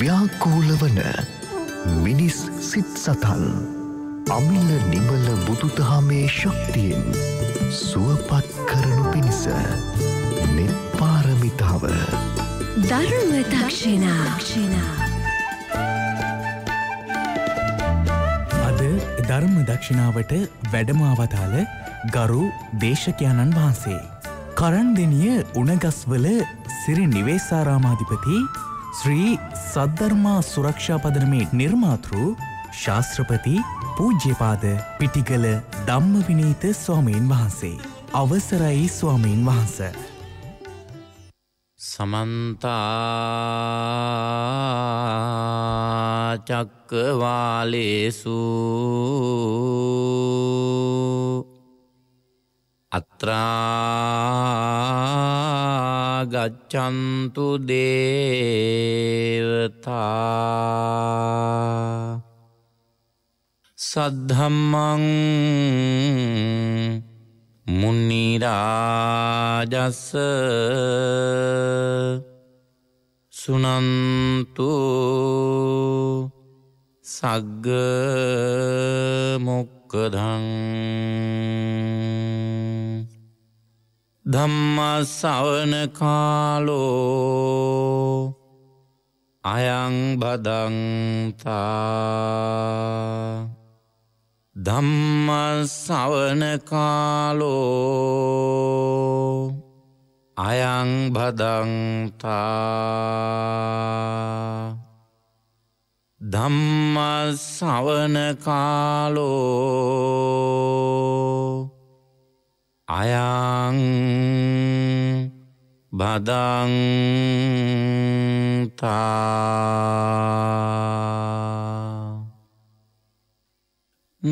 ව්‍යාකූලවන මිනිස් සිත් සතන් අමිල නිමල බුදුදහමේ ශක්තියෙන් සුවපත් කරනු පිණිස මෙත් පාරමිතාව ධර්ම දක්ෂිණා අද ධර්ම දක්ෂිණාවට වැඩම අවතාල ගරු දේශකයණන් වහන්සේ. කරන්දනිය උනගස්වල සිරි නිවේසාරාමාධිපති ශ්‍රී සද්ධර්මා සුරක්ෂා පදනමේ නිර්මාතෘ ශාස්ත්‍රපති පූජ්‍යපාද පිටිකල ධම්ම විනීත ස්වාමීන් වහන්සේ. අවසරයි ස්වාමීන් වහන්ස. සමන්තාචක්කවාලේසු අත්‍රා ගච්ඡන්තු දේවතා සද්ධම්මං මුනිරාජස්ස සුනන්තු සග්ග මොක්කදං ධම්මා සවන කාලෝ අයං බදන්තා ධම්මා සවන කාලෝ අයං බදන්තා ධම්මා සවන කාලෝ අයං බදන්තා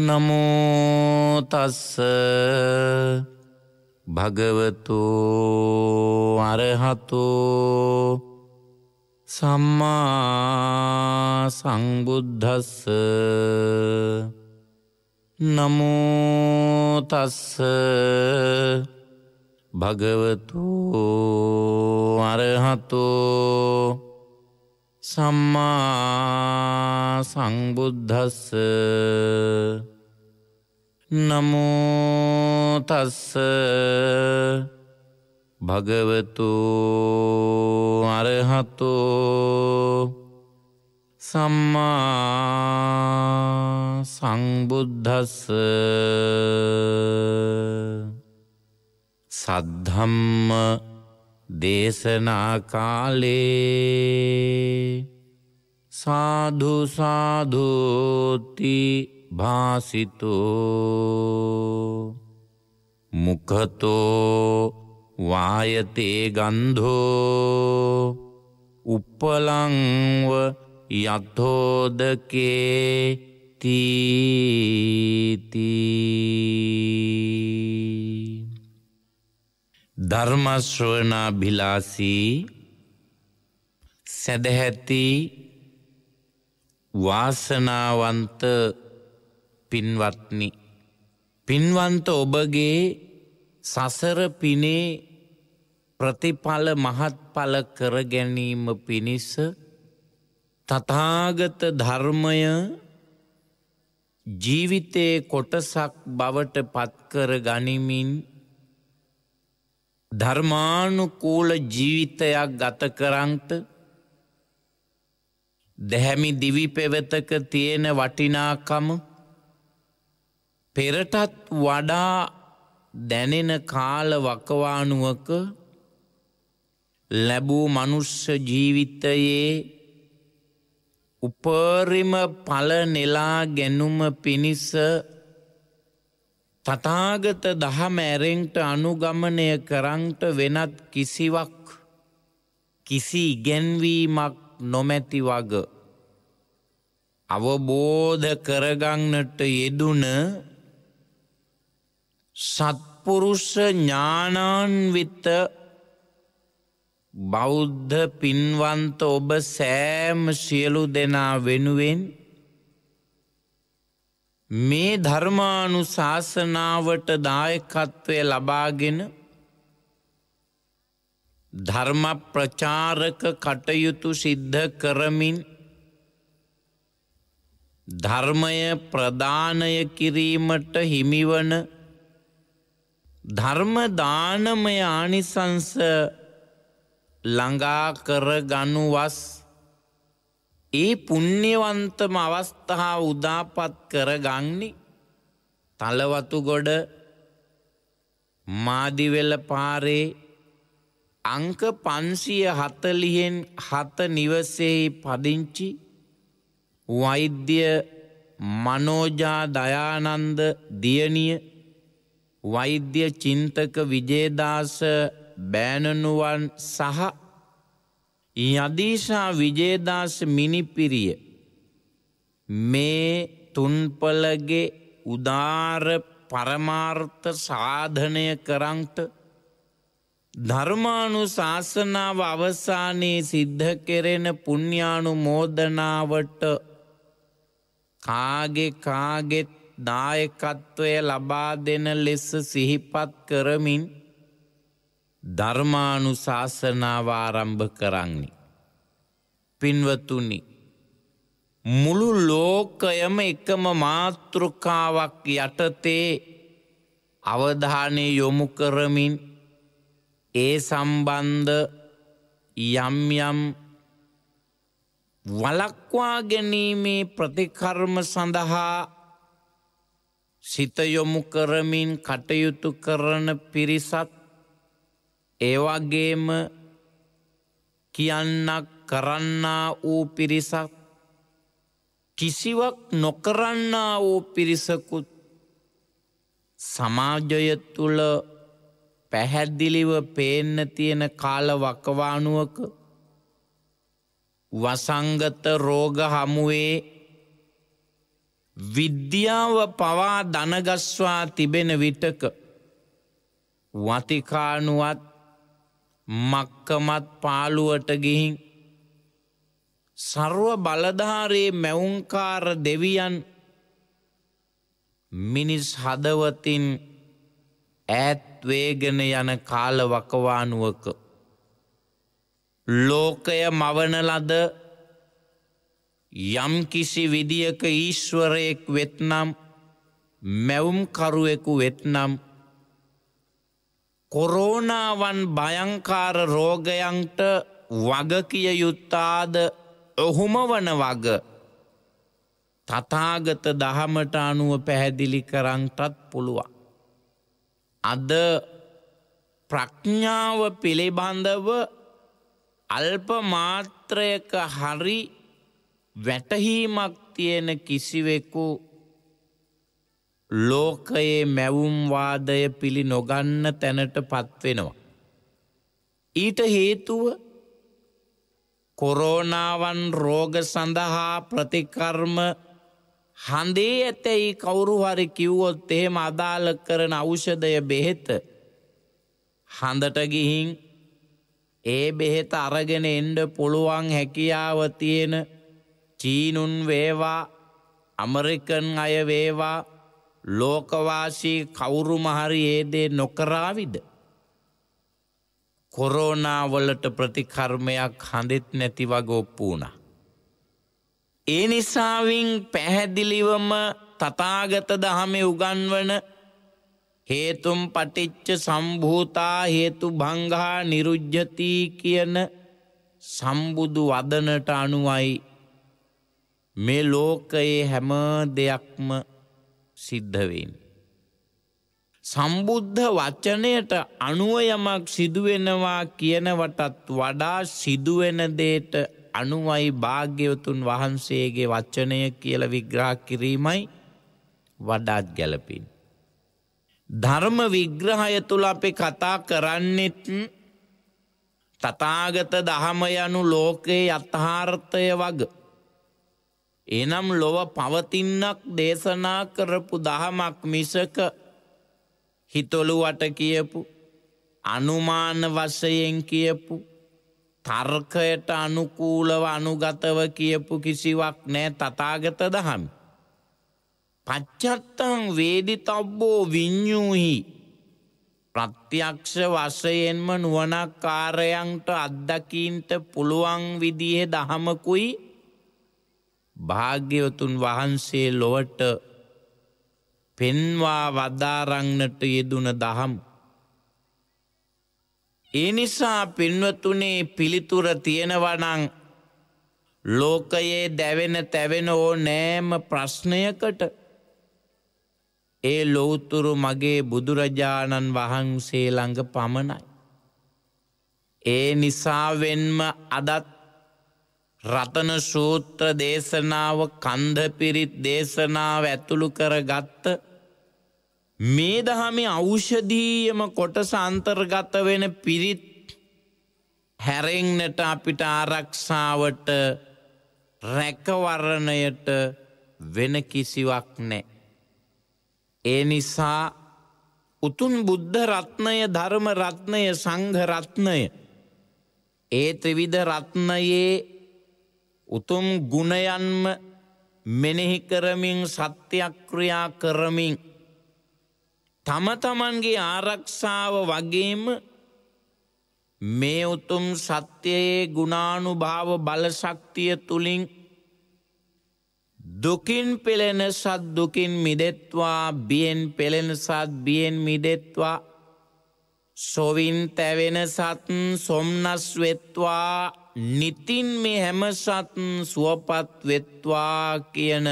නමෝතස්ස භගවතු අරහතු සම්මා සංබුද්ධස්ස නමෝතස්ස භගවතු අරහතෝ සම්මා සංබුද්ධස්ස නමෝතස්ස භගවතු අරහතෝ සම්මා සංබුද්ධස්ස සද්ධම්ම දේශනා කාලේ සාධුසාධෝති භාසිතෝ මුකතෝ වායතේ ගන්ධෝ උපලංව යතෝදකේ තීති ධර්මශ්‍රවනා බිලාසී සැදැහැති වාසනාවන්ත පින්වත්නි පින්වන්ත ඔබගේ සසර පිනේ ප්‍රතිඵල මහත්ඵල කර ගැනීම පිණිස තථාගත ධර්මය ජීවිතයේ කොටසක් බවට පත්කර ගනිමින් ධර්මානුකූල ජීවිතයක් ගත කරන්ට දැහැමි දිවි පෙවතක තියෙන වටිනාකම පෙරටත් වඩා දැනෙන කාල වකවානුවක ලැබූ මනුෂ්‍ය ජීවිතයේ උපරිම පල නෙලා ගැනුම පිණිස තතාගත දහම ඇරෙන්ට අනුගමනය කරන්ට වෙනත් කිසිවක් කිසි ඉගැන්වීමක් නොමැති වග. අවබෝධ කරගන්නට යෙදුන සත්පුරුෂ ඥානාන්විත බෞද්ධ පින්වන්ත ඔබ සෑම සියලු දෙනා වෙනුවෙන් මේ ධර්මානු ශාසනාවට දායකත්වය ලබාගෙන ධර්ම ප්‍රචාරක කටයුතු සිද්ධ කරමින් ධර්මය ප්‍රධානය කිරීමට හිමිවන ධර්මදානමය ආනිසංස ළඟා කරගනු වස් ඒ පුුණ්‍යවන්තම අවස්ථහා උදාපත් කරගන්නේ තලවතුගොඩ මාදිවෙල පාරේ අංක පන්සිය හතලිහෙන් හත නිවසේ පදිංචි වෛද්‍ය මනෝජා දයානන්ද දියණිය වෛද්‍ය චින්තක විජේදාස බෑනනුවන් සහ යදීශා විජේදාස මිනිපිරිය මේ තුන්පලගේ උදාර පරමාර්ථ සාධනය කරන්ට ධර්මානු ශාසනාව අවසානයේ සිද්ධ කෙරෙන පුුණ්ඥානු මෝදනාවට කාගෙ කාගෙත් දායකත්වය ලබා දෙන ලෙස සිහිපත් කරමින් ධර්මානු ශාසනාව ආරම්භ කරන්නේ. පින්වතුනි මුළු ලෝකයම එකම මාතෘකාවක් යටතේ අවධානය යොමු කරමින් ඒ සම්බන්ධ යම් යම් වලක්වා ගැනීමේ ප්‍රතිකර්ම සඳහා සිත යොමු කරමින් කටයුතු කරන පිරිසත් ඒවගේම කියන්නක් කරන්නා වූ පිරිසක් කිසිවක් නොකරන්නා වූ පිරිසකුත් සමාජය තුළ පැහැදිලිව පේන්න තියෙන කාල වකවානුවක වසංගත රෝග හමුවේ විද්‍යාව පවා දනගස්වා තිබෙන විටක වතිකානුවත් මක්කමත් පාලුවට ගිහින් සර්ව බලධාරයේ මැවුන්කාර දෙවියන් මිනිස් හදවතින් ඈත්වේගෙන යන කාල වකවානුවක ලෝකය මවන ලද යම්කිසි විදියක ඊශ්වරයෙක් වෙත්නම් මැවුම්කරුවෙකු වෙත්නම් කොරෝනාවන් භයංකාර රෝගයන්ට වගකිය යුත්තාද ඔහුම වන වග තතාගත දහමට අනුව පැහැදිලි කරන්ටත් පුළුවන්. අද ප්‍රඥාව පිළිබඳව අල්ප මාත්‍රයක හරි වැටහීමක් තියෙන කිසිවෙකු ලෝකයේ මැවුම්වාදය පිළි නොගන්න තැනට පත්වෙනවා. ඊට හේතුව කොරෝනාවන් රෝග සඳහා ප්‍රතිකර්ම හඳේ ඇතැයි කවුරුහරි කිව්වොත් එහෙම අදාළ කරන අවෂදය බෙහෙත හඳට ගිහින් ඒ බෙහෙත අරගෙන එන්ඩ පුළුවන් හැකියාව තියෙන චීනුන් වේවා අමරිකන් අය වේවා ලෝකවාසී කවුරුම හරි ඒ දේ නොකරාවිද. කොරෝනාවලට ප්‍රතිකර්මයක් හඳෙත් නැති වගොප්පුුණ. ඒ නිසාවින් පැහැදිලිවම තතාගත දහමේ උගන්වන හේතුම් පටිච්ච සම්භූතා හේතු බංගා නිරුජ්ජතී කියන සම්බුදු වදනට අනුවයි මේ ලෝකයේ හැම දෙයක්ම සිද්ධ වෙන්නේ. සම්බුද්ධ වචනයට අනුව යමක් සිදුවෙනවා කියනවටත් වඩා සිදුවෙන දේට අනුවයි භාග්‍යවතුන් වහන්සේගේ වචනය කියල විග්‍රහ කිරීමයි වඩාත් ගැලපින්. ධර්ම විග්‍රහය තුළ අපි කතා කරන්නෙත් තතාගත දහම යනු ලෝකයේ අත්හාර්ථය වග. එනම් ලොව පවතින්නක් දේශනා කරපු දහමක් මිසක හිතොළුවට කියපු අනුමාන වශයෙන් කියපු තර්කයට අනුකූලව අනුගතව කියපු කිසිවක් නෑ තතාගත දහම්. පච්චත්තං වේදි තබ්බෝ විඤ්ඥූහි ප්‍රත්‍යක්ෂ වශයෙන්ම නුවනක්කාරයන්ට අත්දකින්ට පුළුවන් විදිහ දහමකුයි භාග්‍යවතුන් වහන්සේ ලොවට පෙන්වා වදාරංනට යෙදුන දහම්. ඒ නිසා පින්වතුනේ පිළිතුර තියෙනවනං ලෝකයේ දැවෙන තැවෙන ඕ නෑම ප්‍රශ්නයකට ඒ ලොවතුරු මගේ බුදුරජාණන් වහන්සේ ළඟ පමණයි. ඒ නිසාවෙන්ම අදත් රතන සූත්‍ර දේශනාව කන්ද පිරිත් දේශනාව ඇතුළු කර ගත්ත මේ දහමි අෞෂධීයම කොටස අන්තර්ගත වෙන පිරිත් හැරෙන්නට අපිට ආරක්ෂාවට රැකවරණයට වෙන කිසිවක් නෑ. ඒ නිසා උතුන් බුද්ධ රත්නය ධර්ම රත්නය සංඝ රත්නය ඒ ත්‍රවිධ රත්නයේ උතුම් ගුණයන්ම මෙනෙහි කරමින් සත්‍යක්‍රියා කරමින් තම තමන්ගේ ආරක්ෂාව වගේම මේ උතුම් සත්‍යයේ ගුණානුභාව බලශක්තිය තුලින් දුකින් පෙළෙන සත් දුකින් මිදෙත්වා බියෙන් පෙළෙන සත් බියෙන් මිදෙත්වා සොවින් තැවෙන සත් සොම්නස් වෙත්වා නිතින් මේ හැම සත් සුවපත් වෙත්වා කියන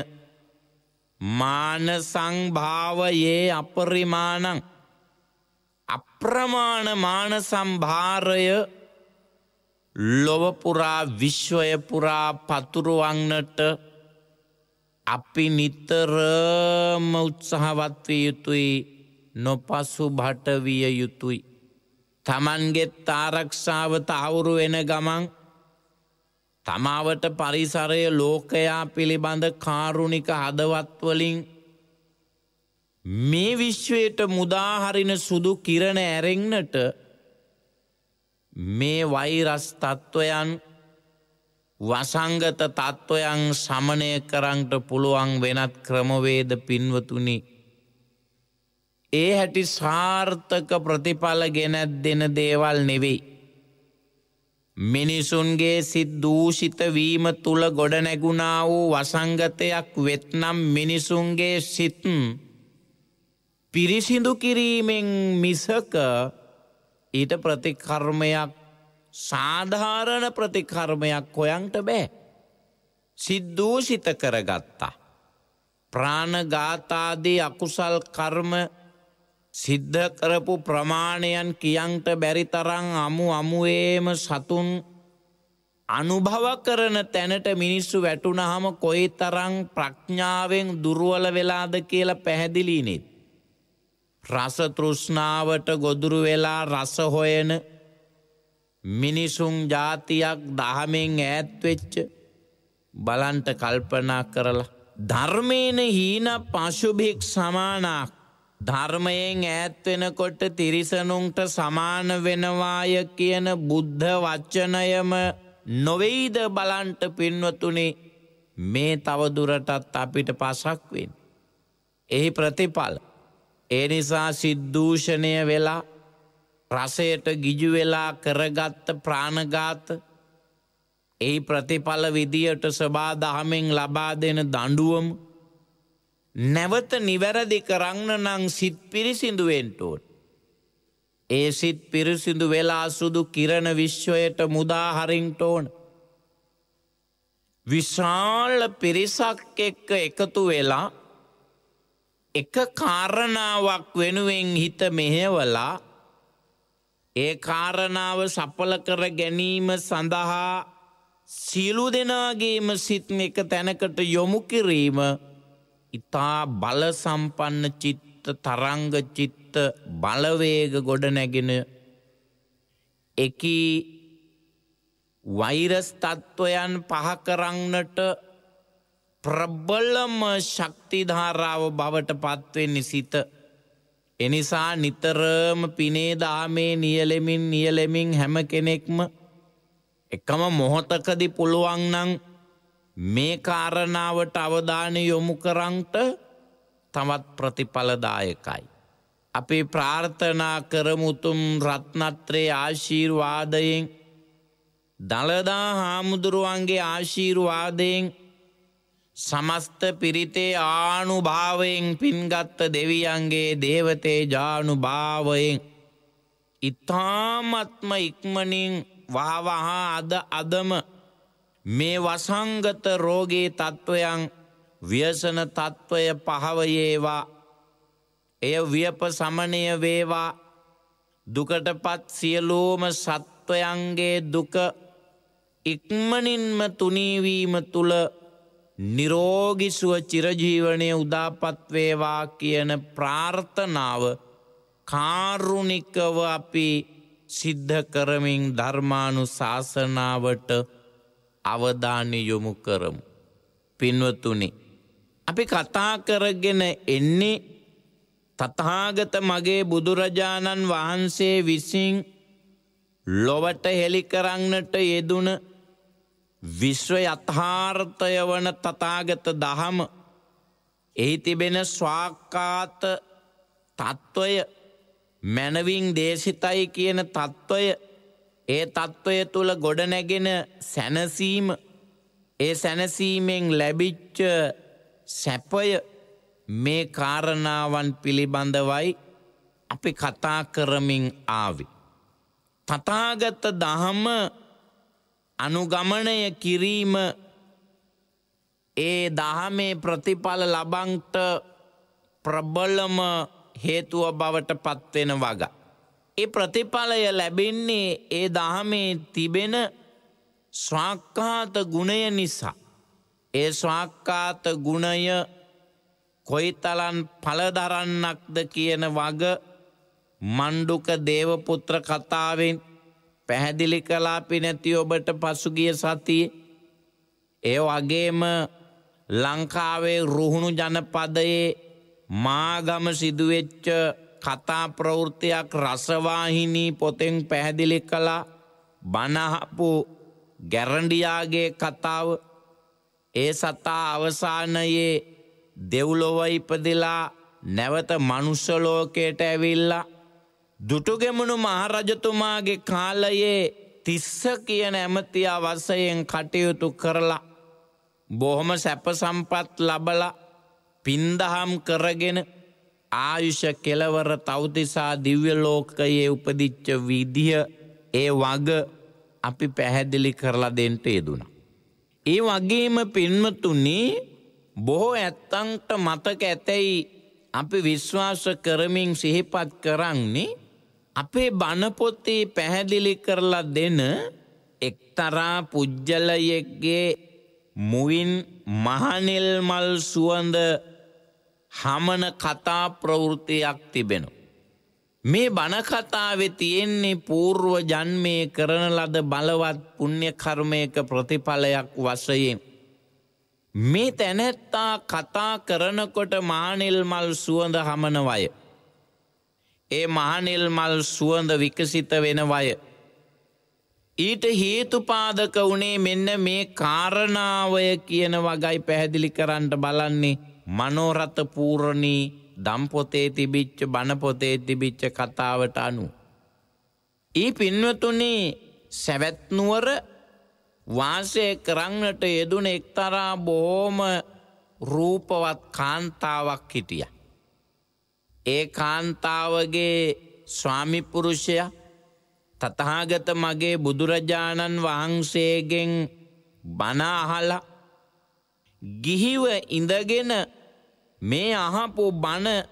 මාන සංභාවයේ අපරිමාණං අප්‍රමාණ මාන සම්භාරය ලොව පුරා විශ්වය පුරා පතුරවන්නට අපි නිතරම උත්සාහවත් විය යුතුයි නොපසු බට විය යුතුයි තමන්ගේ ආරක්ෂාව තහවුරු වෙන ගමන් තමාවට පරිසරය ලෝකයා පිළිබඳ කාරුණික හදවත්වලින් මේ විශ්වයට මුදාහරින සුදු කිරණ ඇරෙන්නට මේ වෛරස් තත්ත්වයන් වසංගත තත්ත්වයන් සමනය කරන්ට පුළුවන් වෙනත් ක්‍රමවේද පින්වතුනි. ඒ හැටි සාර්ථක ප්‍රතිඵල ගෙනැත් දෙන දේවල් නෙවෙයි. මිනිසුන්ගේ සිත් දූෂිත වීම තුල ගොඩනැගුණා වූ වසංගතයක් වෙත්නම් මිනිසුන්ගේ සිත් පිරිසිදු කිරීමෙන් මිසක ඊට ප්‍රතිකර්මයක් සාධාරණ ප්‍රතිකර්මයක් හොයන්ට බෑ. සිද්දූෂිත කරගත්තා. ප්‍රාණගාතාදී අකුසල් කර්ම සිද්ධ කරපු ප්‍රමාණයන් කියන්ට බැරි තරං අමු අමුවේම සතුන් අනුභව කරන තැනට මිනිස්සු වැටුනහම කොයි තරං ප්‍රඥාවෙන් දුරුවල වෙලාද කියලා පැහැදිලිනෙත්. රස තෘෂ්ණාවට ගොදුරු වෙලා රස හොයන මිනිසුන් ජාතියක් දහමෙන් ඈත්වෙච්ච බලන්ට කල්පනා කරලා. ධර්මයන හීන පශුභික් සමානක් ධර්මයෙන් ඈත් වෙනකොට තිරිසනුන්ට සමාන වෙනවාය කියන බුද්ධ වචනයම නොවෙයිද බලන්ට පින්වතුනි මේ තවදුරටත් අපිට පසක් වෙන්. එහි ප්‍රතිඵල. ඒ නිසා සිද්ධූෂණය වෙලා රසයට ගිජු වෙලා කරගත්ත ප්‍රාණගාත එහි ප්‍රතිඵල විදියට සබා දහමෙන් ලබා දෙන දඩුවමු නැවත නිවැරදි කරන්න නං සිත් පිරිසිඳුවෙන්ටෝන්. ඒ සිත් පිරිසිඳු වෙලා සුදු කිරණ විශ්වයට මුදාහරින්ටෝන්. විශාල පිරිසක් එක්ක එකතු වෙලා එක කාරණාවක් වෙනුවෙන් හිත මෙහෙවලා ඒ කාරණාව සපල කර ගැනීම සඳහා සියලු දෙනාගේම සිත් එක තැනකට යොමු කිරීම ඉතා බලසම්පන්න චිත්ත තරංග චිත්ත බලවේග ගොඩ නැගෙන එකී වෛරස් තත්ත්වයන් පහකරන්නට ප්‍රබලම ශක්තිධාරාව බවට පත්වෙන්නේ සිත. එනිසා නිතරම පිනේ දාමේ නියලෙමින් නියලෙමින් හැම කෙනෙක්ම එකම මොහොතකදි පුළුවන් නං මේ කාරණාවට අවධානය යොමු කරන්ට තවත් ප්‍රතිඵලදායකයි. අපි ප්‍රාර්ථනා කරමුතුම් රත්නත්‍රයේ ආශීර්වාදයෙන් දළදා හාමුදුරුවන්ගේ ආශීර්වාදයෙන් සමස්ත පිරිතේ ආනුභාවයෙන් පින්ගත්ත දෙවියන්ගේ දේවතේ ජානුභාවයෙන් ඉතාමත්ම ඉක්මනින් වහවහා අද අදම මේ වසංගත රෝගී තත්ත්වයන් ව්‍යසන තත්ත්වය පහවයේවා එය වියප සමනය වේවා දුකටපත් සියලෝම සත්වයන්ගේ දුක ඉක්මනින්ම තුනීවීම තුළ නිරෝගිසුව චිරජීවනය උදාපත්වේවා කියන ප්‍රාර්ථනාව කාරුණිකව අපි සිද්ධ කරමින් ධර්මානු ශාසනාවට අවධානය යොමු කරමු. පින්වතුනි. අපි කතා කරගෙන එන්නේ තථාගත මගේ බුදුරජාණන් වහන්සේ විසින් ලොවට හෙළි කරන්නට යෙදුන විශ්ව යථාර්ථය වන තථාගත දහම එහි තිබෙන ස්වාක්කාත තත්ත්වය මැනවින් දේශිතයි කියන තත්ත්වය ඒ තත්ත්වය තුළ ගොඩනැගෙන සැනසීම ඒ සැනසීමෙන් ලැබිච්ච සැපය මේ කාරණාවන් පිළිබඳවයි අපි කතා කරමින් ආවි. තතාගත දහම අනුගමනය කිරීම ඒ දහමේ ප්‍රතිඵල ලබංට ප්‍රබලම හේතුව බවට පත්වෙන වගා. ඒ ප්‍රතිඵලය ලැබෙන්නේ ඒ දහමේ තිබෙන ස්වාක්කාත ගුණය නිසා. ඒ ස්වාක්කාත ගුණය කොයිතලන් පලදරන්නක්ද කියන වග මණ්ඩුක දේවපුත්‍ර කතාවෙන් පැහැදිලි කලා පිනැති ඔබට පසුගිය සතිය. ඒ වගේම ලංකාවේ රුහුණු ජනපදයේ මාගම සිදුවෙච්ච කතා ප්‍රවෘත්තියක් රසවාහිනී පොතෙන් පැහැදිලි කළා බනහපු ගැරන්ඩියාගේ කතාව ඒ සතා අවසානයේ දෙව්ලොව ඉපදිලා නැවත මනුෂ්‍යලෝකයට ඇවිල්ලා දුටුගෙමුණු මහරජතුමාගේ කාලයේ තිස්ස කියන ඇමති අවසයෙන් කටයුතු කරලා බොහොම සැප සම්පත් ලබලා පින්දහම් කරගෙන ආයුෂ කෙලවර තවතිසා දිව්‍යලෝකයේ උපදිච්ච විදිහ ඒ වග අපි පැහැදිලි කරලා දෙන්ට යෙදුණා. ඒ වගේම පින්මතුනේ බොහෝ ඇත්තන්ට මතක ඇතැයි අපි විශ්වාස කරමින් සිහිපත් කරන්නේ අපේ බණපොතේ පැහැදිලි කරලා දෙන එක්තරා පුජ්ජලයෙක්ගේ මුවින් මහනිල් මල් සුවඳ හමන කතා ප්‍රවෘතියක් තිබෙන. මේ බණකතාවෙ තියෙන්නේ පූර්ව ජන්මය කරන ලද බලවත් පුුණ්‍ය කර්මයක ප්‍රතිඵලයක් වසයෙන්. මේ තැනැත්තා කතා කරනකොට මානෙල් මල් සුවඳ හමනවය. ඒ මහනෙල් මල් සුවඳ විකසිත වෙනවය. ඊට හේතුපාදක වනේ මෙන්න මේ කාරණාවය කියන වගයි පැහැදිලි කරන්නට බලන්නේ මනෝරත පූර්ණී දම්පොතේ තිබිච්ච බණපොතේ තිබිච්ච කතාවට අනු. ඒ පින්වතුනේ සැවැත්නුවර වාසය කරන්නට යෙදුන එක්තරා බොහෝම රූපවත් කාන්තාවක් හිටිය. ඒ කාන්තාවගේ ස්වාමිපුරුෂය තතහාගත මගේ බුදුරජාණන් වහන්සේගෙන් බනාහලා ගිහිව ඉඳගෙන මේ අහපු බණ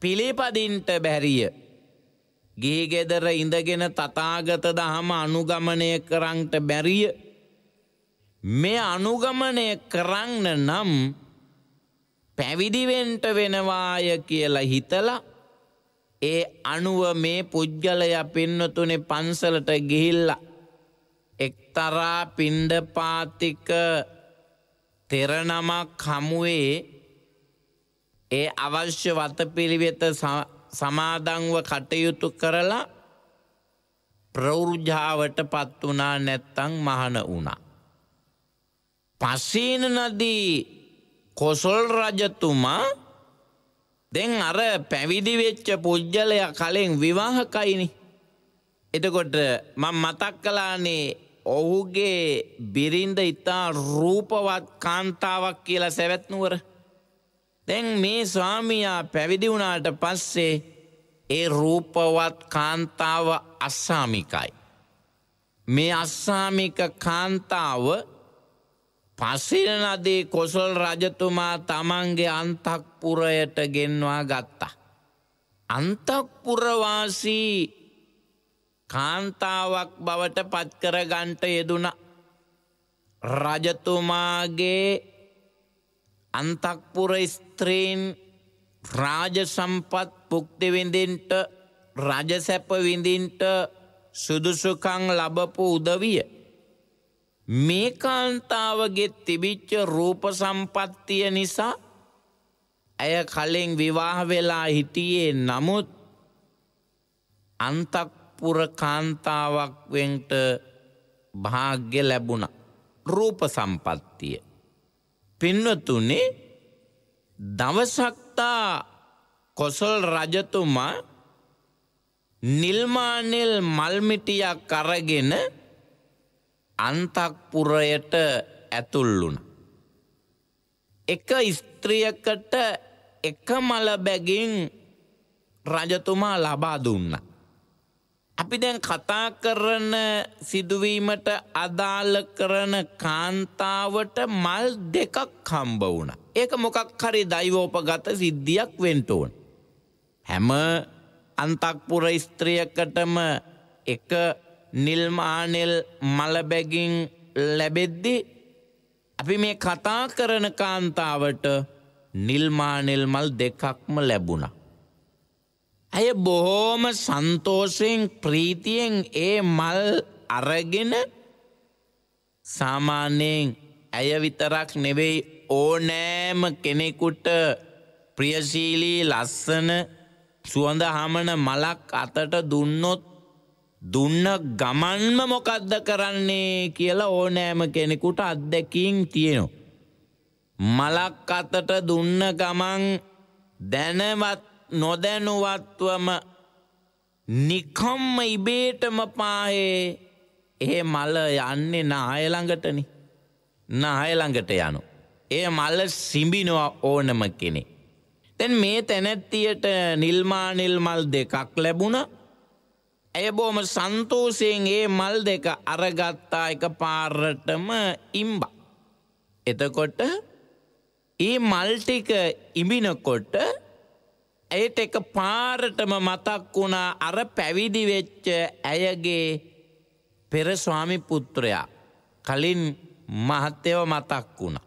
පිළිපදින්ට බැරිය. ගිහිගෙදර ඉඳගෙන තතාගත දහම අනුගමනය කරන්ට බැරිය. මේ අනුගමනය කරන්න නම් පැවිදිවෙන්ට වෙනවාය කියලා හිතලා ඒ අනුව මේ පුද්ගලය පින්නතුනේ පන්සලට ගිහිල්ලා එක්තරා පිණ්ඩපාතික තෙරනමක් හමුවේ ඒ අවශ්‍ය වතපිළිවෙත සමාදංව කටයුතු කරලා ප්‍රෞෘජාවට පත් වනා නැත්තං මහන වුණා. පසීන නදී කොසොල් රජතුමා දෙන් අර පැවිදිවෙච්ච පුද්ජලය කලින් විවාහකයිනි. එතකොට මං මතක් කලානේ ඔහුගේ බිරින්ද ඉතා රූපවත් කාන්තාවක් කියලා සැවැත්නුවර. දැන් මේ ස්වාමියා පැවිදි වුණාට පස්සේ ඒ රූපවත් කාන්තාව අස්සාමිකයි. මේ අස්සාමික කාන්තාව පසිරනදී කොසල් රජතුමා තමන්ගේ අන්තක්පුරයට ගෙන්වා ගත්තා. අන්තක්පුරවාසී කාන්තාවක් බවට පත්කර ගන්ට යෙදුණ රජතුමාගේ අන්තක්පුර ස්ත්‍රීන් රාජ සම්පත් පුක්තිවිඳින්ට රජසැපවිඳින්ට සුදුසුකං ලබපු උදවිය. මේ කාන්තාවගේ තිබිච්ච රූප සම්පත්තිය නිසා ඇය කලින් විවාහ වෙලා හිටියේ නමුත් අන්තක් පුර කාන්තාවක් වෙන්ට භාග්‍ය ලැබුණ රූප සම්පත්තිය. පින්වතුනේ දවසක්තා කොසල් රජතුමා නිල්මානෙල් මල්මිටියක් අරගෙන අන්තක්පුරයට ඇතුල්ලුන. එක ස්ත්‍රියකට එක මල බැගින් රජතුමා ලබා දුන්නා. අපි දැන් කතා කරන සිදුවීමට අදාළ කරන කාන්තාවට මල් දෙකක් හම්බ වුණ. ඒක මොකක් හරි දෛවෝපගත සිද්ධියක් වෙන්ටෝන්. හැම අන්තක්පුර ස්ත්‍රියකටම එක නිල්මානෙල් මලබැගින් ලැබෙද්දි අපි මේ කතා කරන කාන්තාවට නිල්මානෙල් මල් දෙකක්ම ලැබුණා. ඇය බොහෝම සන්තෝෂයෙන් ප්‍රීතියෙන් ඒ මල් අරගෙන සාමාන්‍යයෙන් ඇය විතරක් නෙවෙයි ඕනෑම කෙනෙකුට ප්‍රියශීලී ලස්සන සුවඳ හමන මලක් අතට දුන්නොත් දුන්න ගමන්ම මොකද්ද කරන්නේ කියලා ඕනෑම කෙනෙකුට අත්දැකීම් තියෙනවා. මලක් අතට දුන්න ගමන් දැනවත් නොදැනුවත්වම නිකම්ම ඉබේටම පාහේ ඒ මල යන්නේ නායළඟටනි නායළඟට යනු. ඒ මල්ල සිඹිනවා ඕනම කෙනෙ. තැන් මේ තැනැත්තියට නිල්මානිල් මල් දෙකක් ලැබුණ ඇය බෝම සන්තෝසයෙන් ඒ මල් දෙක අරගත්තා එක පාරටම ඉම්බ. එතකොට ඒ මල්ටික ඉබිනකොට ඒට එක පාරටම මතක් වුණා අර පැවිදි වෙච්ච ඇයගේ පෙර ස්වාමි පුත්‍රයා කලින් මහත්යව මතක් වුණා.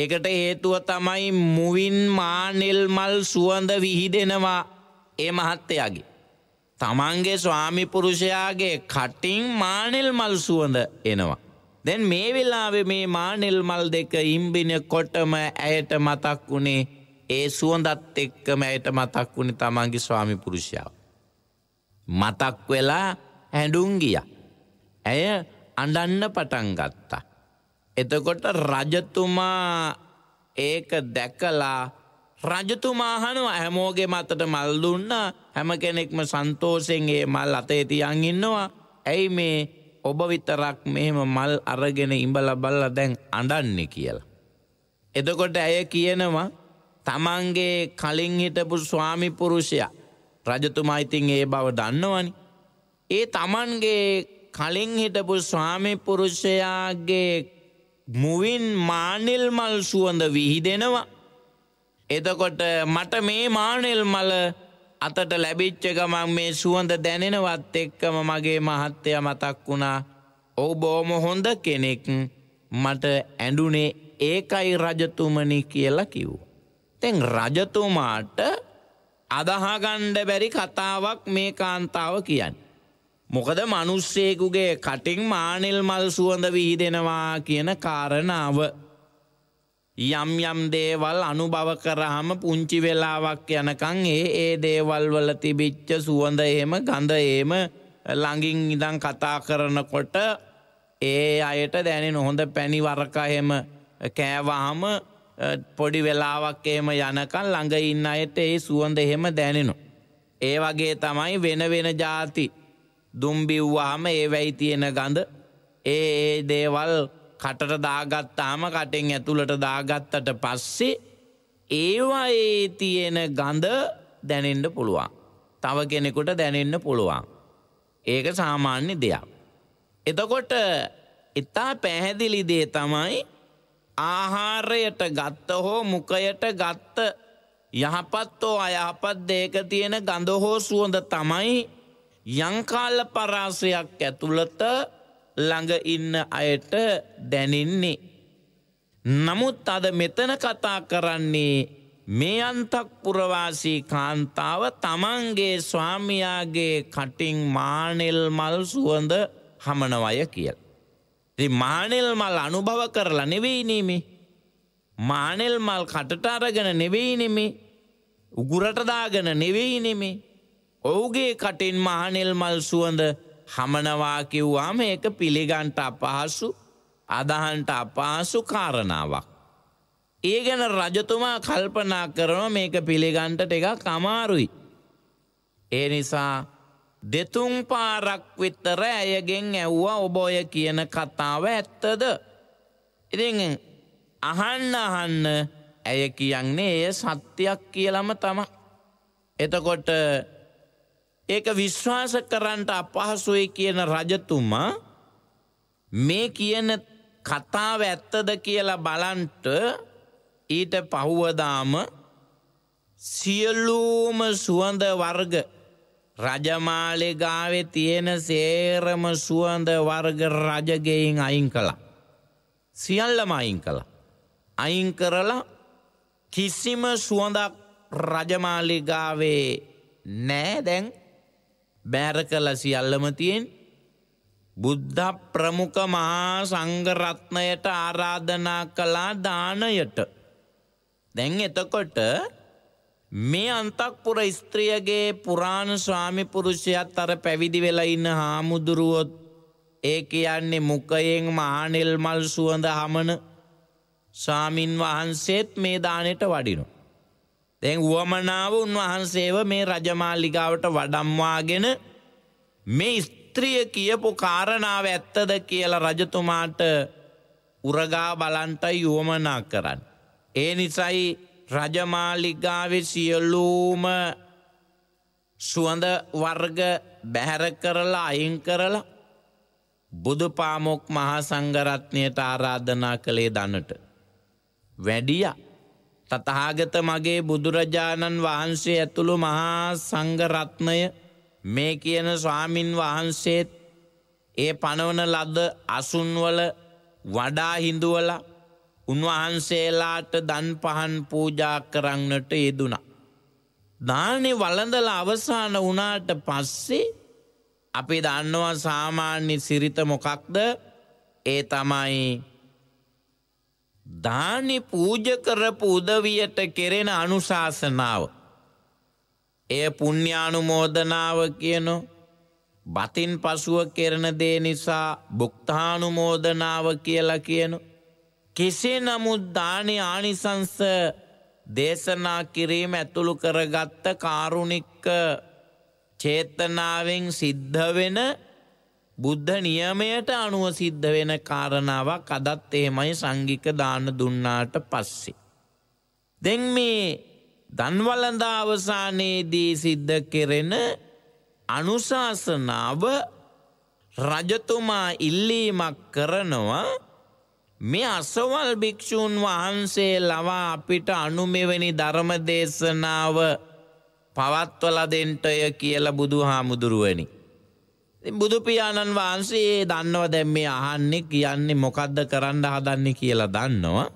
ඒකට හේතුව තමයි මුවින් මානෙල් මල් සුවඳ විහිදෙනවා ඒ මහත්තයාගේ. තමන්ගේ ස්වාමිපුරුෂයාගේ කටින් මානෙල් මල් සුවඳ එනවා. දැන් මේ වෙලාවේ මේ මානෙල් මල් දෙක ඉම්බින කොටම ඇයට මතක් වුණේ ඒ සුවඳත් එක්කම ඇයට මතක් වුණ තමන්ගේ ස්වාමි පුරුෂාව. මතක් වෙලා හැඩුන්ගිය. ඇය අඩන්න පටන් ගත්තා. එතකොට රජතුමා ඒක දැකලා රජතුමාහනුව හැමෝගේ මතට මල් දුන්න හැම කෙනෙක්ම සන්තෝසෙන් ඒ මල් අතේ තියන් ඉන්නවා. ඇයි මේ ඔබ විතරක් මෙහෙම මල් අරගෙන ඉඹල බල්ල දැන් අඩන්නේ කියලා. එතකොට ඇය කියනවා තමන්ගේ කලින් හිටපු ස්වාමිපුරුෂයා රජතුමා ඉතින් ඒ බව දන්නවනි. ඒ තමන්ගේ කලින් හිටපු ස්වාමිපුරුෂයාගේ මුවින් මානෙල් මල් සුවඳ විහිදෙනවා. එතකොට මට මේ මානෙල් මල අතට ලැබිච්ච ගමන් මේ සුවඳ දැනෙනවත් එක්කම මගේ මහත්තය මතක් වුණා ඔව් බෝම හොඳ කෙනෙක් මට ඇඩුනේ ඒකයි රජතුමනි කියලා කිව්වා. තැන් රජතුමාට අදහගණ්ඩ බැරි කතාවක් මේ කාන්තාව කියන්න. මොකද මනුස්සයෙකුගේ කටින් මානෙල් මල් සුවඳ විහිදෙනවා කියන කාරණාව. යම් යම් දේවල් අනුභව කරහම පුංචි වෙලාවක් යනකං ඒ ඒ දේවල් වල තිබිච්ච සුවඳ එහෙම ගඳ එහෙම ළඟින් ඉඳන් කතා කරනකොට ඒ අයට දැනෙන හොඳ පැණි වරකහෙම කෑවහම පොඩි වෙලාවක් එහෙම යනකන් ළඟ ඉන්න අයට ඒ සුවඳ එහෙම දැනෙනු. ඒ වගේ තමයි වෙන වෙන ಜಾති දුම්බිව්වාම ඒ වෙයි තියෙන ගඳ ඒ ඒ දේවල් කටට දාගත්තාම කටෙන් ඇතුළට දාගත්තට පස්සේ ඒවා ඒ තියෙන ගඳ දැනෙන්න පුළුවන්. තව කෙනෙකුට දැනෙන්න පුළුවන්. ඒක සාමාන්‍ය දෙයක්. එතකොට ඉතා පැහැදිලි දේ තමයි ආහාරයට ගත්ත හෝ මුකයට ගත්ත යහපත් හෝ අයහපත් දේක තියෙන ගඳ හෝ සුවඳ තමයි යංකාල පරාසයක් ඇතුළත ළඟ ඉන්න අයට දැනින්නේ. නමුත් අද මෙතන කතා කරන්නේ මේ අන්තක් පුරවාසී කාන්තාව තමන්ගේ ස්වාමියාගේ කටින් මානෙල් මල් සුවඳ හමනවය කියලා. ඉතින් මහනෙල් මල් අනුභව කරලා නෙවෙයිනේ මේ. මහනෙල් මල් කටට අරගෙන නෙවෙයිනේ මේ. උගුරට දාගෙන නෙවෙයිනේ මේ. ඔහුගේ කටින් මහනෙල් මල් සුවඳ හමනවා කිව්වාම ඒක පිළිගන්ට අපහසු අදහන්ට අපහසු කාරණාවක්. ඒ ගැන රජතුමා කල්පනා කරනවා මේක පිළිගන්ට ටිකක් අමාරුයි. ඒ නිසා දෙතුන් පාරක් විතර ඇයගෙන් ඇව්වා ඔබ ඔය කියන කතාව ඇත්තද. ඉතින් අහන්න අහන්න ඇය කියන්නේ එය සත්‍යයක් කියලම තම. එතකොට ඒක විශ්වාස කරන්නට අපහසුයි කියන රජතුමා මේ කියන කතාව ඇත්තද කියලා බලන්ට ඊට පහුවදාම සියලූම සුවඳ වර්ග රජමාලේ ගාවේ තියෙන සේරම සුවඳ වර්ග රජගෙයින් අයින් කළා. සියල්ලම අයින් කළා. අයින් කරලා කිසිම සුවඳක් රජමාලේ ගාවේ නෑ දැන් බෑර කළ සියල්ලම තියෙන්නේ බුද්ධ ප්‍රමුඛ මහා සංඝ රත්නයට ආරාධනා කළා දානයට. දැන් එතකොට මේ අන්තක්පුර ස්ත්‍රියගේ පුරාණ ස්වාමි පුරුෂයත් අර පැවිදි වෙලා ඉන්න හාමුදුරුවොත් ඒ කියන්නේ මුඛයෙන් මහා නිල් මල් සුවඳ හමන ස්වාමින් වහන්සේත් මේ දාණයට වඩිනවා. දැන් උවමනාව උන්වහන්සේව මේ රජමාලිගාවට වඩම්වාගෙන මේ ස්ත්‍රිය කියපු කාරණාව ඇත්තද කියලා රජතුමාට උරගා බලන්ටයි උවමනා කරන්න. ඒ නිසයි රජමාලිගාවේ සියලූම සුවඳ වර්ග බැහැර කරලා අයින් කරලා බුදු පාමොක් මහා සංගරත්නයට ආරාධනා කළේ දනට. වැඩිය තතහාගත මගේ බුදුරජාණන් වහන්සේ ඇතුළු මහා සංගරත්නය මේ කියන ස්වාමින් වහන්සේත් ඒ පනවන ලද අසුන්වල වඩා හිඳුවලා උන්වහන්සේලාට දන් පහන් පූජා කරන්නට යෙදුණා. දානෙ වළඳල අවසාන වනාට පස්සේ අපි දන්නවා සාමාන්‍ය සිරිත මොකක්ද ඒ තමයි දානි පූජ කරපු උදවියට කෙරෙන අනුශාසනාව. එය පුුණ්‍යානුමෝදනාව කියනො බතින් පසුව කෙරණ දේ නිසා බුක්තානුමෝදනාව කියලා කියනු. කෙසේ නමුත් දානය ආනිසංස දේශනා කිරීම ඇතුළු කරගත්ත කාරුණික්ක චේතනාවෙන් සිද්ධ වෙන බුද්ධ නියමයට අනුව සිද්ධ වෙන කාරණාවක් අදත් එහෙමයි සංගික දාන දුන්නාට පස්සේ. දෙන් මේ දන්වලඳා අවසානයේදී සිද්ධ කෙරෙන අනුශාසනාව රජතුමා ඉල්ලීමක් කරනවා මේ අසවල් භික්‍ෂූන් වහන්සේ ලවා අපිට අනුමෙවැනි ධර්ම දේශනාව පවත්වල දෙන්ටය කියල බුදු හාමුදුරුවනි. බුදුපියාණන් වහන්සේ දන්නව දැම් මේ අහන්නේ කියන්නේ මොකද්ද කරන්න හදන්නේ කියලා දන්නවා.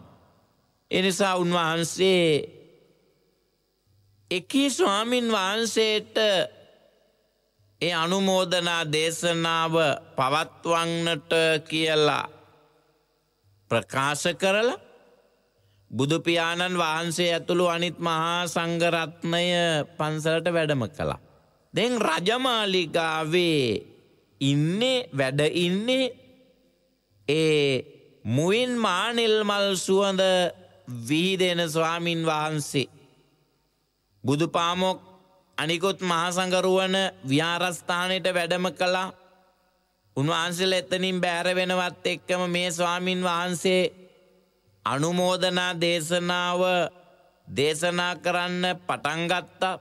එනිසා උන්වහන්සේ එකී ස්වාමින් වහන්සේට ඒ අනුමෝදනා දේශනාව පවත්වන්නට කියලා ප්‍රකාශ කරලා බුදුපියාණන් වහන්සේ ඇතුළු අනිත් මහා සංගරත්නය පන්සලට වැඩම කළා. දෙන් රජමාලිගාවේ ඉන්නේ වැඩ ඉන්නේ ඒ මුවින් මානිල් මල් සුවඳ විහිදෙන ස්වාමින් වහන්සේ. බුදුපාමොක් අනිකුත් මහසඟරුවන ව්‍යාරස්ථානයට වැඩම කලා උන්වහන්සේලා එතනින් බෑර වෙනවත් එක්කම මේ ස්වාමින් වහන්සේ අනුමෝදනා දේශනාව දේශනා කරන්න පටන් ගත්තා.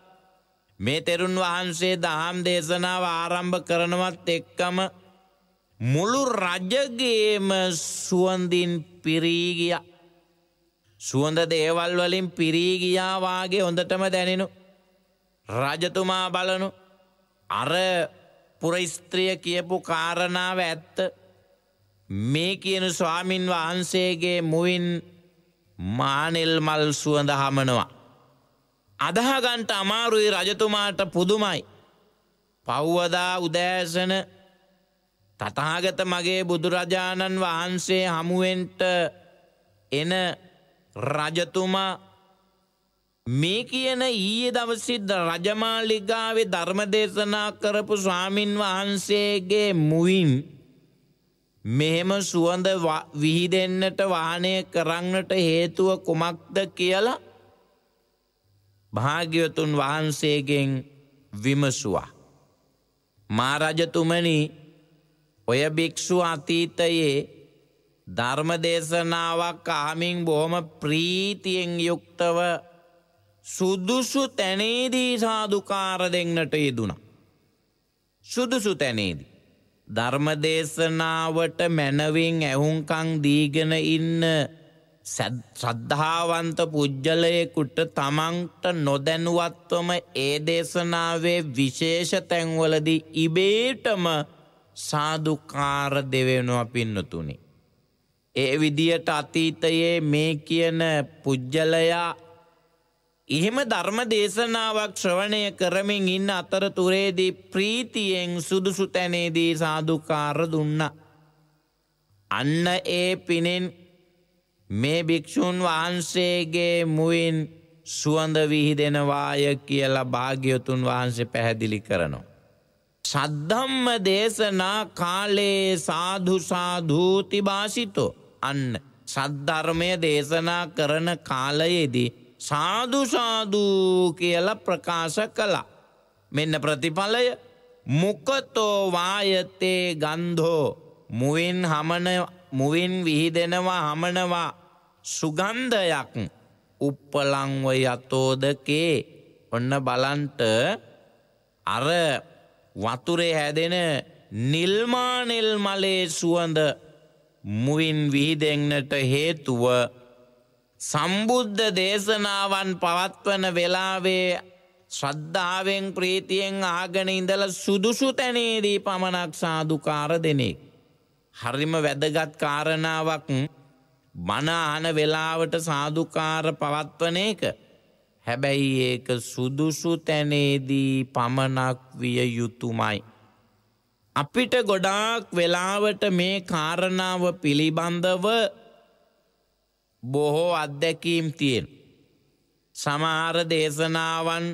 මේ තෙරුන් වහන්සේ දහම් දේශනාව ආරම්භ කරනවත් එක්කම මුළු රජගේම සුවඳින් පිරී ගියා. සුවඳ දේවල් වලින් පිරී ගියා වාගේ හොඳටම දැනෙනු. රජතුමා බලනු අර පුරස්ත්‍රිය කියපු කාරණාව ඇත්ත මේ කියන ස්වාමින් වහන්සේගේ මුවින් මානෙල් මල් සුවඳ හමනවා. අදහගන්ට අමාරුයි රජතුමාට පුදුමයි. පව්වදා උදෑසන තතාගත මගේ බුදුරජාණන් වහන්සේ හමුවෙන්ට එන රජතුමා මේ කියන ඊයේ දවසිද්ද රජමාලිගාවේ ධර්ම දේශනා කරපු ස්වාමින් වහන්සේගේ මුවින් මෙහෙම සුවඳ විහිදෙන්නට වාහනය කරන්නට හේතුව කුමක්ද කියලා භාග්‍යවතුන් වහන්සේගෙන් විමසුවා. මාරජතුමනි ඔය භික්‍ෂු අතීතයේ ධර්ම දේශනාවක් කාමින් බොහොම ප්‍රීතියෙන් යුක්තව සුදුසු තැනේදී සාධකාර දෙන්නට යෙදුණා. සුදුසු තැනේදී. ධර්මදේශනාවට මැනවින් ඇහුන්කං දීගෙන ඉන්න ශ්‍රද්ධාවන්ත පුද්ගලයෙකුට තමන්ට නොදැනුවත්වම ඒ දේශනාවේ විශේෂ තැන්වලදී ඉබේටම සාධකාර දෙවෙනවා පින්නතුනි. ඒ විදියට අතීතයේ මේ කියන පුද්ගලයා එහෙම ධර්ම දේශනාවක් ශ්‍රවණය කරමින් ඉන්න අතරතුරේදී ප්‍රීතියෙන් සුදුසු තැනේදී සාදුකාර දුන්නා. අන්න ඒ පිනෙන් මේ භික්‍ෂූන් වහන්සේගේ මුවින් සුවඳ විහිදෙනවාය කියලා භාග්‍යතුන් වහන්සේ පැහැදිලි කරනවා. සද්ධම්ම දේශනා කාලයේ සාධුසාධූති භාෂිතෝ අන්න සද්ධර්මය දේශනා කරන කාලයේදී සාධසාධූ කියල ප්‍රකාශ කළා. මෙන්න ප්‍රතිඵලය මොකතෝ වායතේ ගන්ධෝ මුවින් හමන මුවින් විහිදෙනවා හමනවා සුගන්ධයක් උප්පලංව යතෝදකේ ඔන්න බලන්ට අර වතුරේ හැදෙන නිල්මානෙල් මලේ සුවඳ මුවින් විහිදෙන්නට හේතුව සම්බුද්ධ දේශනාවන් පවත්වන වෙලාවේ ශ්‍රද්ධාවෙන් ප්‍රීතියෙන් ආගෙන ඉඳල සුදුසු තැනේදී පමණක් සාධකාර දෙනෙක්. හරිම වැදගත් කාරණාවක් මනාහන වෙලාවට සාධකාර පවත්වන එක. හැබැයි ඒක සුදුසු තැනේදී පමණක් විය යුතුමයි. අපිට ගොඩාක් වෙලාවට මේ කාරණාව පිළිබඳව බොහෝ අත්දැකීම් තියෙන්. සමහර දේශනාවන්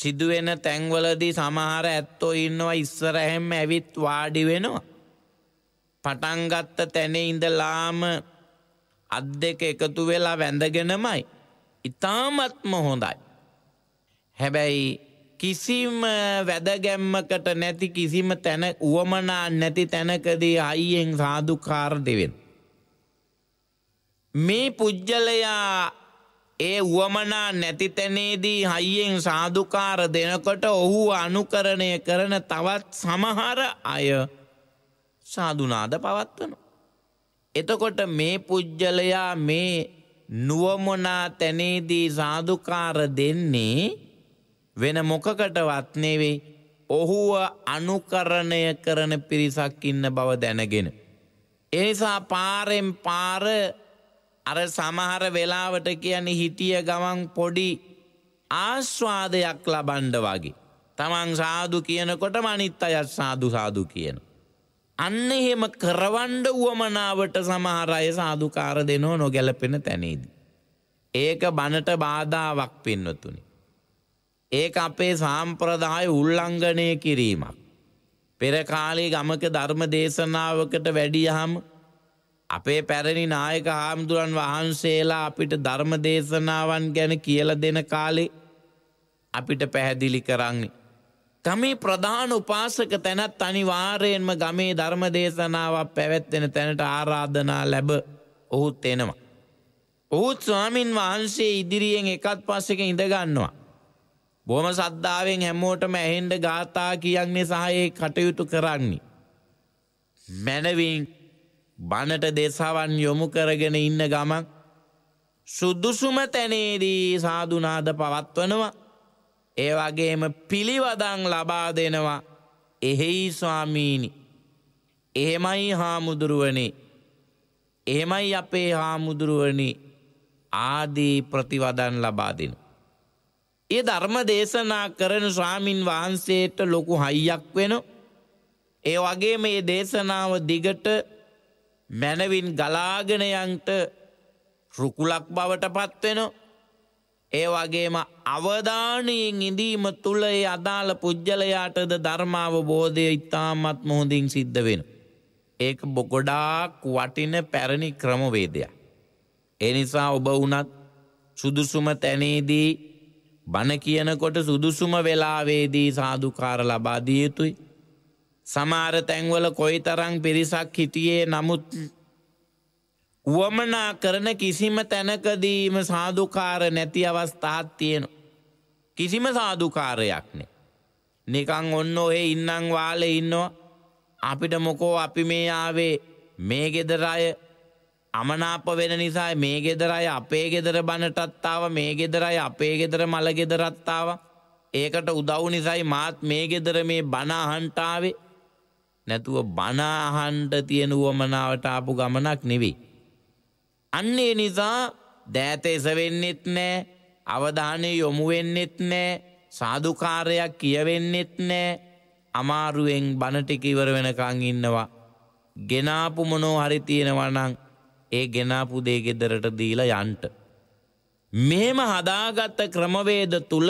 සිදුවෙන තැන්වලදී සමහර ඇත්තෝ ඉන්නවා ඉස්සරහෙම ඇවිත් වාඩි වෙනවා. පටන්ගත්ත තැනේ ඉඳලාම අත් දෙක එකතු වෙලා වැඳගෙනමයි. ඉතාමත්ම හොඳයි. හැබැයි කිසිම වැදගැම්මකට නැති කිසිම තැන වුවමනා නැති තැනකදී අයියෙන් සාධකාර දෙවෙන්. මේ පුද්ගලයා ඒ වුවමනා නැතිතැනේදී හයියෙන් සාධකාර දෙනකොට ඔහු අනුකරණය කරන තවත් සමහර අය සාධනාද පවත්වන. එතකොට මේ පුද්ගලයා මේ නුවමනා තැනේදී සාධකාර දෙන්නේ වෙන මොකකටවත් නෙවෙයි ඔහුව අනුකරණය කරන පිරිසක් ඉන්න බව දැනගෙන. එනිසා පාරෙන් පාර අර සමහර වෙලාවට කියන හිටිය ගමන් පොඩි ආස්වාදයක් ලබන්ඩ වගේ. තමන් සාදු කියනකොට මනිත් අයත් සාදු සාදු කියන. අන්න එහෙම කරවන්ඩ වුවමනාවට සමහර අය සාධකාර දෙනෝ නොගැලපෙන තැනේදී. ඒක බණට බාධාවක් පින්නතුනි. ඒක අපේ සාම්ප්‍රදාය උල්ලංඝනය කිරීමක්. පෙරකාලේ ගමක ධර්ම දේශනාවකට වැඩියහම අපේ පැරණි නායක හාමුදුරන් වහන්සේලා අපිට ධර්ම දේශනාවන් ගැන කියල දෙන කාලේ අපිට පැහැදිලි කරන්නේ. ගමේ ප්‍රධාන උපාසක තැනත් අනිවාරයෙන්ම ගමේ ධර්ම දේශනාවක් පැවැත්වෙන තැනට ආරාධනා ලැබ ඔහුත් එනවා. ඔහුත් ස්වාමින් වහන්සේ ඉදිරියෙන් එකත් පස්සක ඉඳගන්නවා. බොහම සද්ධාවෙන් හැමෝටම ඇහෙන්ඩ ගාථා කියන්නේ සහයේ කටයුතු කරන්නේ. මැනවින් බණට දෙසාවන් යොමු කරගෙන ඉන්න ගමක් සුදුසුම තැනේදී සාධනාද පවත්වනවා ඒ වගේම පිළිවදං ලබා දෙනවා එහෙයි ස්වාමීණි එහෙමයි හාමුදුරුවනේ එහෙමයි අපේ හාමුදුරුවනි ආදී ප්‍රතිවදන් ලබා දෙන. ඒ ධර්ම දේශනා කරන ස්වාමින් වහන්සේට ලොකු හයියක් වෙන ඒ වගේ මේ දේශනාව දිගට මැනවින් ගලාගෙන යන්ට රුකුලක් බවට පත්වෙනවා. ඒ වගේම අවධානයෙන් ඉඳීම තුළ ඒ අදාළ පුද්ගලයාටද ධර්මාවබෝධය ඉතාමත් මුහොඳින් සිද්ධ වෙන. ඒක බොගොඩාක් වටින පැරණි ක්‍රමවේදයක්. ඒ නිසා ඔබ වුණත් සුදුසුම තැනේදී බණ කියනකොට සුදුසුම වෙලාවේදී සාධකාර ලබා දිය යුතුයි. සමාර තැන්වල කොයි තරං පිරිසක් හිටියේ නමුත් වුවමනා කරන කිසිම තැනකදීම සාධකාර නැති අවස්ථාත් තියෙනවා. කිසිම සාධකාරයක්නේ. නිකං ඔන්න ඔහෙ ඉන්නං වාලෙ ඉන්නවා අපිට මොකෝ අපි මේ ආවේ මේ ගෙදරය අමනාප වෙන නිසා මේ ගෙදරයි අපේ ගෙදර බණටත්තාව මේ ගෙදරයි අපේ ගෙදර මළ ගෙදරත්තාව ඒකට උදව් නිසයි මාත් මේ ගෙදර මේ බණ අහන්ටාවේ නැතුව බණ අහන්න තියෙන උවමනාවට ආපු ගමනක් නෙවෙයි. අන්න ඒ නිසා දෑත එස වෙන්නෙත් නෑ, අවධානය යොමු වෙන්නෙත් නෑ, සාදුකාරයක් කියවෙන්නෙත් නෑ. අමාරුවෙන් බණ ටික ඉවර වෙනකන් ඉන්නවා. ගෙනාපු මොනෝ හරි තියෙනවා නම් ඒ ගෙනාපු දේ ගෙදරට දීලා යන්න. මෙහෙම හදාගත්ත ක්‍රමවේද තුල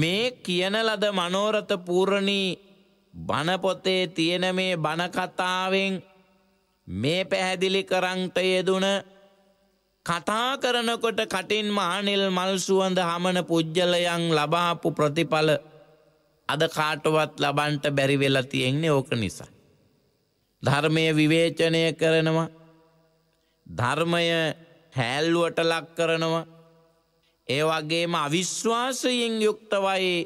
මේ කියන ලද මනෝරත පූර්ණී බණ පොතේ තියෙන මේ බණ කතාවෙන් මේ පැහැදිලි කරන්ට යෙදුන කතා කරනකොට කටින් මහනිල් මල් සුවඳ හමන පුජ්‍යලයන් ලබාපු ප්‍රතිඵල අද කාටවත් ලබන්ට බැරි වෙලා තියෙන්නේ ඕක නිසා. ධර්මය විවේචනය කරනවා ධර්මය හැල්ලුවට ලක් කරනවා ඒ වගේම අවිශ්වාසයෙන් යුක්තවයි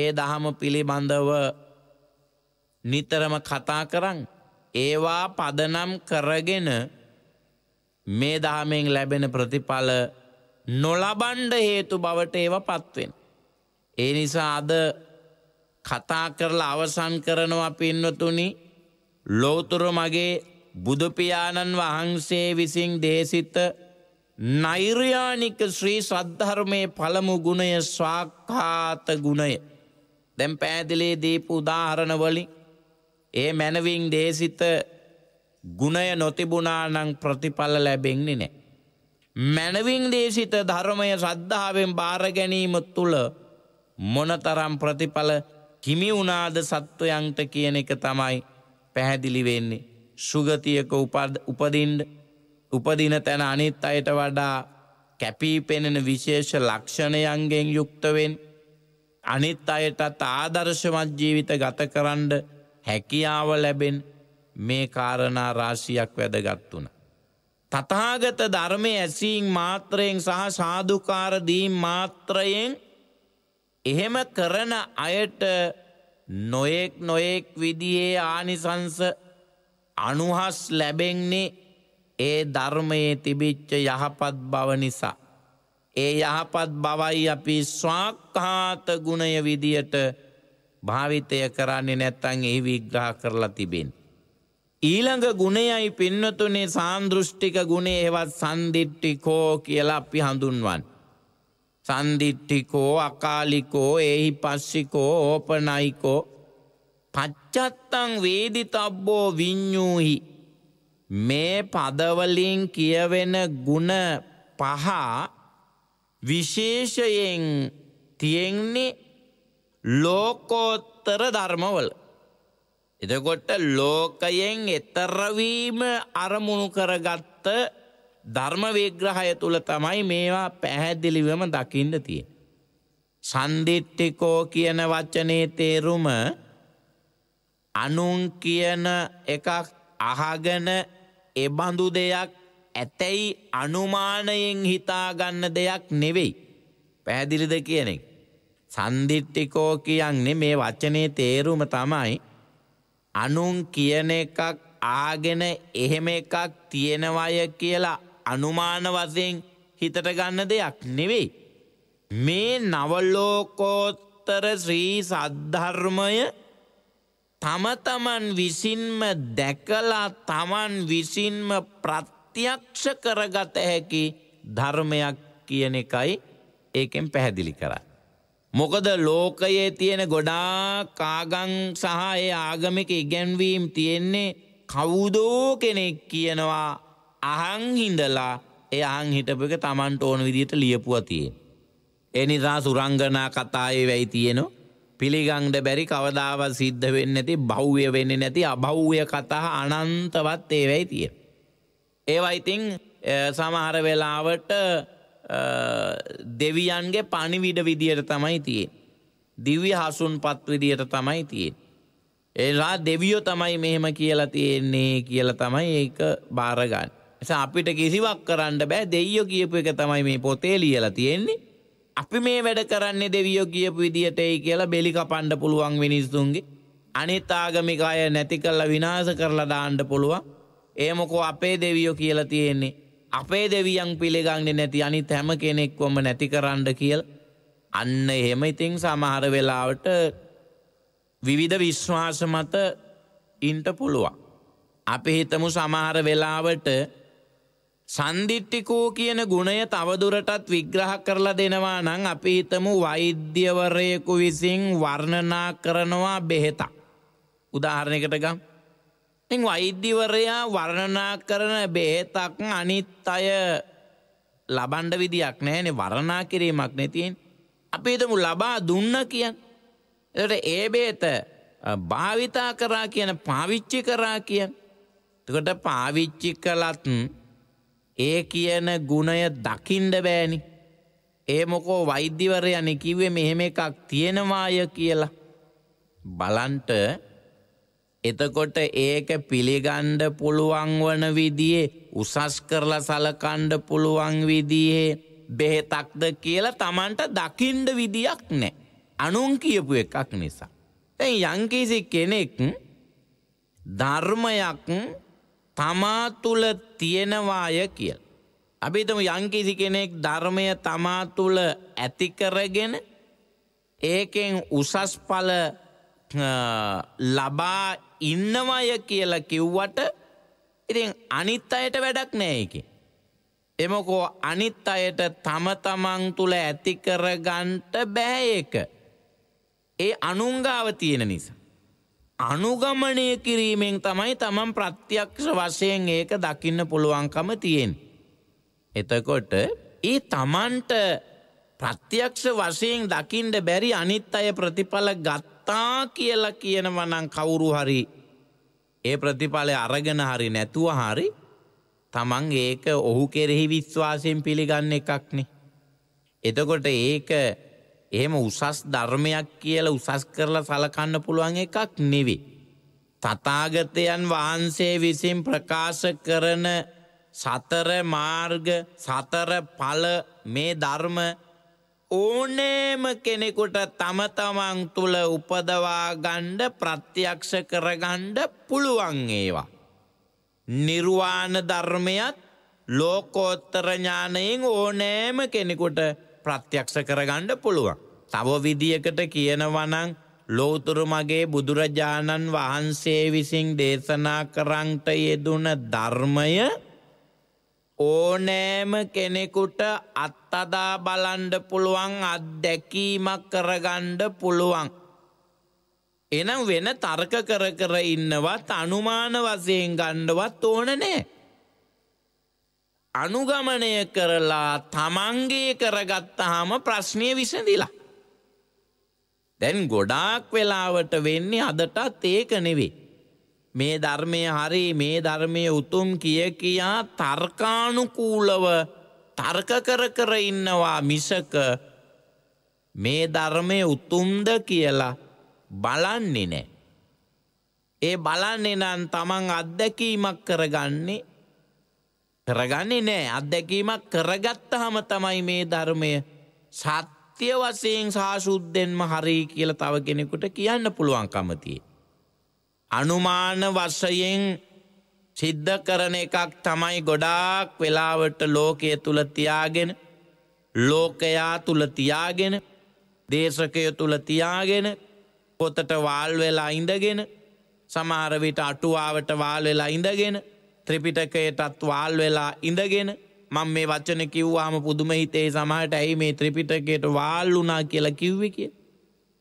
ඒ දහම පිළිබඳව නිතරම කතා කරන් ඒවා පදනම් කරගෙන මේ දහමෙන් ලැබෙන ප්‍රතිඵල නොලබන්ඩ හේතු බවට ඒව පත්වෙන්. ඒ නිසා අද කතා කරලා අවසන් කරනවා පින්නතුනි ලෝතුර මගේ බුදුපියාණන් වහන්සේ විසින් දේසිත නෛර්යානික ශ්‍රී සද්ධර්මය පළමු ගුණය ස්වාක්කාත ගුණය. දැම් පෑදිලේ දීපු උදාහරණ වලින් ඒ මැනවින් දේසිත ගුණය නොතිබුණානං ප්‍රතිඵල ලැබෙන්නේ නෑ. මැනවින් දේශිත ධර්මය සද්ධාවෙන් භාරගැනීම තුළ මොනතරම් ප්‍රතිඵල කිමි වුණාද සත්වයන්ට කියන එක තමයි පැහැදිලි වෙන්නේ. සුගතියක උපදින්ඩ උපදින තැන අනිත් අයට වඩා කැපී පෙනෙන විශේෂ ලක්ෂණයන්ගෙන් යුක්තවෙන් අනිත් අයටත් ආදර්ශවත් ජීවිත ගත කරන්න හැකියාව ලැබෙන් මේ කාරණා රාශියක් වැදගත් වුණ. තතාගත ධර්මය ඇසීන් මාත්‍රයෙන් සහ සාධකාරදීම් මාත්‍රයෙන් එහෙම කරන අයට නොයෙක් නොයෙක් විදියේ ආනිසංස අනුහස් ලැබෙන්නේ ඒ ධර්මයේ තිබිච්ච යහපත් බව නිසා. ඒ යහපත් බවයි අපි ස්වාක්කාත ගුණය විදියට භාවිතය කරන්නේ නැත්තං එහි විග්‍රහ කරලා තිබෙන්. ඊළඟ ගුණයයි පින්නතුනේ සාන්දෘෂ්ටික ගුණේ හෙවත් සන්දිිට්ටිකෝ කියලා අපි හඳුන්වන්. සන්දිිට්ටිකෝ අකාලිකෝ එහි පස්සිකෝ ඕපනයිකෝ පච්චත්තං වේදි තබ්බෝ විඤ්ඥූහි. මේ පදවලින් කියවෙන ගුණ පහා විශේෂයෙන් තියෙන්නේ ලෝකෝත්තර ධර්මවල. එදකොට ලෝකයෙන් එතරවීම අරමුණු කරගත්ත ධර්ම විග්‍රහය තුළ තමයි මේවා පැහැදිලිවම දකින්න තියෙන. සන්දිිට්ටිකෝ කියන වචනේ තේරුම අනුන් කියන එකක් අහගෙන එබඳු දෙයක් ඇතැයි අනුමානයෙන් හිතාගන්න දෙයක් නෙවෙයි. පැහැදිලිද කියනෙක්. සන්දිිට්ටිකෝ කියන්නේ මේ වචනේ තේරුම තමයි අනුන් කියන එකක් ආගෙන එහෙම එකක් තියෙනවය කියලා අනුමාන වසයෙන් හිතට ගන්න දෙයක් නෙවෙයි. මේ නවලෝකෝත්තර ශ්‍රී සද්ධර්මය තම තමන් විසින්ම දැකලා තමන් විසින්ම ප්‍රත් ප්‍රත්‍යක්ෂ කරගත හැකි ධර්මයක් කියන එකයි ඒකෙන් පැහැදිලි කරා. මොකද ලෝකයේ තියෙන ගොඩා කාගං සහ ඒ ආගමික ඉගැන්වීම් තියෙන්නේ කවුදෝ කෙනෙක් කියනවා අහං හිඳලා ඒ අහං හිටපු එක Tamanට ඕන විදිහට ලියපුවා තියෙන. ඒ නිසා සුරංගනා කතායේ වෙයි තියෙනවා. පිළිගන්න බැරි කවදාවත් සිද්ධ වෙන්නේ නැති භව්‍ය වෙන්නේ නැති අභව්‍ය කතා අනන්තවත් ඒවයි තියෙන. ඒවයිඉතිං සමහර වෙලාවට දෙවියන්ගේ පණිවිඩ විදියට තමයි තියේ. දිව්‍ය හසුන් පත් විදියට තමයි තියේ. ඒලා දෙවියෝ තමයි මෙහෙම කියලා තියෙන්නේ කියල තමයි ඒක භාරගන්න. එස අපිට කිසිවක් කරන්න බෑ දෙයියෝ කියපු එක තමයි මේ පොතේ ලියලා තියෙන්නේ. අපි මේ වැඩ කරන්නේ දෙවියෝ කියපු විදියටයි කියලා බෙලි කපන්න පුළුවන් මිනිස්සුන්ගේ අනිත් ආගමික අය නැති කරලා විනාශ කරලා දාන්න පුළුවන්. ඒ මොකෝ අපේ දෙවියෝ කියලා තියෙන්නේ. අපේ දෙවියන් පිළිගන්නේ නැති අනිත් හැම කෙනෙක්වම නැති කරන්න කියලා. අන්න එහෙම ඉතින් සමහර වෙලාවට විවිධ විශ්වාස මත ඉන්ට පුළුවන්. අපි හිතමු සමහර වෙලාවට සන්දිිට්ටිකෝ කියන ගුණය තවදුරටත් විග්‍රහ කරලා දෙනවා නං අපි හිතමු වෛද්‍යවරයෙකු විසින් වර්ණනා කරනවා බෙහෙතක්. උදාහරණයකටගම් ඉතින් වෛද්‍යවරයා වර්ණනා කරන බෙහෙතක් අනිත් අය ලබන්ඩ විදියක් නෑනේ වරණා කිරීමක් නැතියෙන්. අපි හිතමු ලබා දුන්න කියන්. එතට ඒ බේත භාවිතා කරා කියන පාවිච්චි කරා කියන්. එතකොට පාවිච්චි කළත් ඒ කියන ගුණය දකින්ඩ බෑනි. ඒ මොකෝ වෛද්‍යවරයනි කිව්වේ මෙහෙම එකක් තියෙනවාය කියලා. බලන්ට එතකොට ඒක පිළිගණ්ඩ පුළුවන් වන විදියේ උසස් කරලා සලකණ්ඩ පුළුවන් විදියේ බෙහෙතක්ද කියලා තමන්ට දකිින්ඩ විදියක් නෑ. අනුන් කියපු එකක් නිසා. තැන් යංකිසි කෙනෙක් ධර්මයක් තමා තුළ තියෙනවාය කියල්. අපිතම යංකිසි කෙනෙක් ධර්මය තමා තුළ ඇතිකරගෙන ඒකෙන් උසස්ඵල ලබා ඉන්නවය කියලා කිව්වට ඉතින් අනිත් අයට වැඩක් නෑ එකේ. එමකෝ අනිත් අයට තම තමන් තුළ ඇති කරගන්ට බෑ එක. ඒ අනුංගාව තියෙන නිසා. අනුගමනය කිරීමෙන් තමයි තමන් ප්‍රත්‍යක්ෂ වශයෙන් ඒක දකින්න පුළුවන්කම තියෙන්. එතකොට ඒ තමන්ට ප්‍රත්‍යක්ෂ වශයෙන් දකිින්ට බැරි අනිත් අය ප්‍රතිඵල ගත්තා කියලා කියනවනං කවුරු හරි ඒ ප්‍රතිඵලය අරගෙන හරි නැතුව හරි තමන් ඒක ඔහු කෙරෙහි විශ්වාසයෙන් පිළිගන්න එකක්නේ. එතකොට ඒක එහෙම උසස් ධර්මයක් කියලා උසස් කරලා සලකන්න පුළුවන් එකක් නෙවි. තථාගතයන් වහන්සේ විසින් ප්‍රකාශ කරන සතර මාර්ග සතර ඵල මේ ධර්ම ඕනෑම කෙනෙකුට තම තමන් තුළ උපදවා ගණ්ඩ ප්‍රත්‍යක්ෂ කරගණ්ඩ පුළුවන් ඒවා. නිර්වාණ ධර්මයත් ලෝකෝත්තරඥානයෙන් ඕනෑම කෙනෙකුට ප්‍රත්‍යක්ෂ කරගණ්ඩ පුළුවන්. තව විදියකට කියනවනං ලෝතුරු මගේ බුදුරජාණන් වහන්සේ විසින් දේශනා කරන්ට යෙදුන ධර්මය ඕනෑම කෙනෙකුට අත්තදා බලන්ඩ පුළුවන් අත්දැකීමක් කරගණ්ඩ පුළුවන්. එනම් වෙන තර්ක කර කර ඉන්නවත් අනුමාන වසයෙන් ගණ්ඩවත් ඕන නෑ. අනුගමනය කරලා තමන්ගේ කරගත්තහම ප්‍රශ්නය විසඳිලා. දැන් ගොඩාක් වෙලාවට වෙන්නේ අදටත් ඒක නෙවේ. මේ ධර්මය හරි මේ ධර්මය උතුම් කිය කියා තර්කානුකූලව තර්ක කර කර ඉන්නවා මිසක මේ ධර්මය උතුම්ද කියලා බලන්නේ නෑ. ඒ බලන්නේ නම් තමන් අත්දැකීමක් කරගන්නේ කරගන්නේ නෑ අත්දැකීමක් කරගත්තහම තමයි මේ ධර්මය සත්‍ය වශයෙන් සාසුද්දෙන්ම හරි කියලා තව කෙනෙකුට කියන්න පුළුවන්කම තියෙන්නේ. අනුමාන වශයෙන් සිද්ධ කරන එකක් තමයි ගොඩාක් වෙලාවට ලෝකය තුළ තියාගෙන ලෝකයා තුළ තියාගෙන දේශකය තුළ තියාගෙන පොතට වාල් වෙලා ඉඳගෙන සමහරවිට අටුවාවට වාල් වෙලා ඉඳගෙන ත්‍රිපිටකයටත් වාල් වෙලා ඉඳගෙන මං මේ වචන කිව්වාම පුදුම හිතේ සමහට ඇයි මේ ත්‍රිපිටකයට වාල් වුනා කියලා කිව්වි කිය.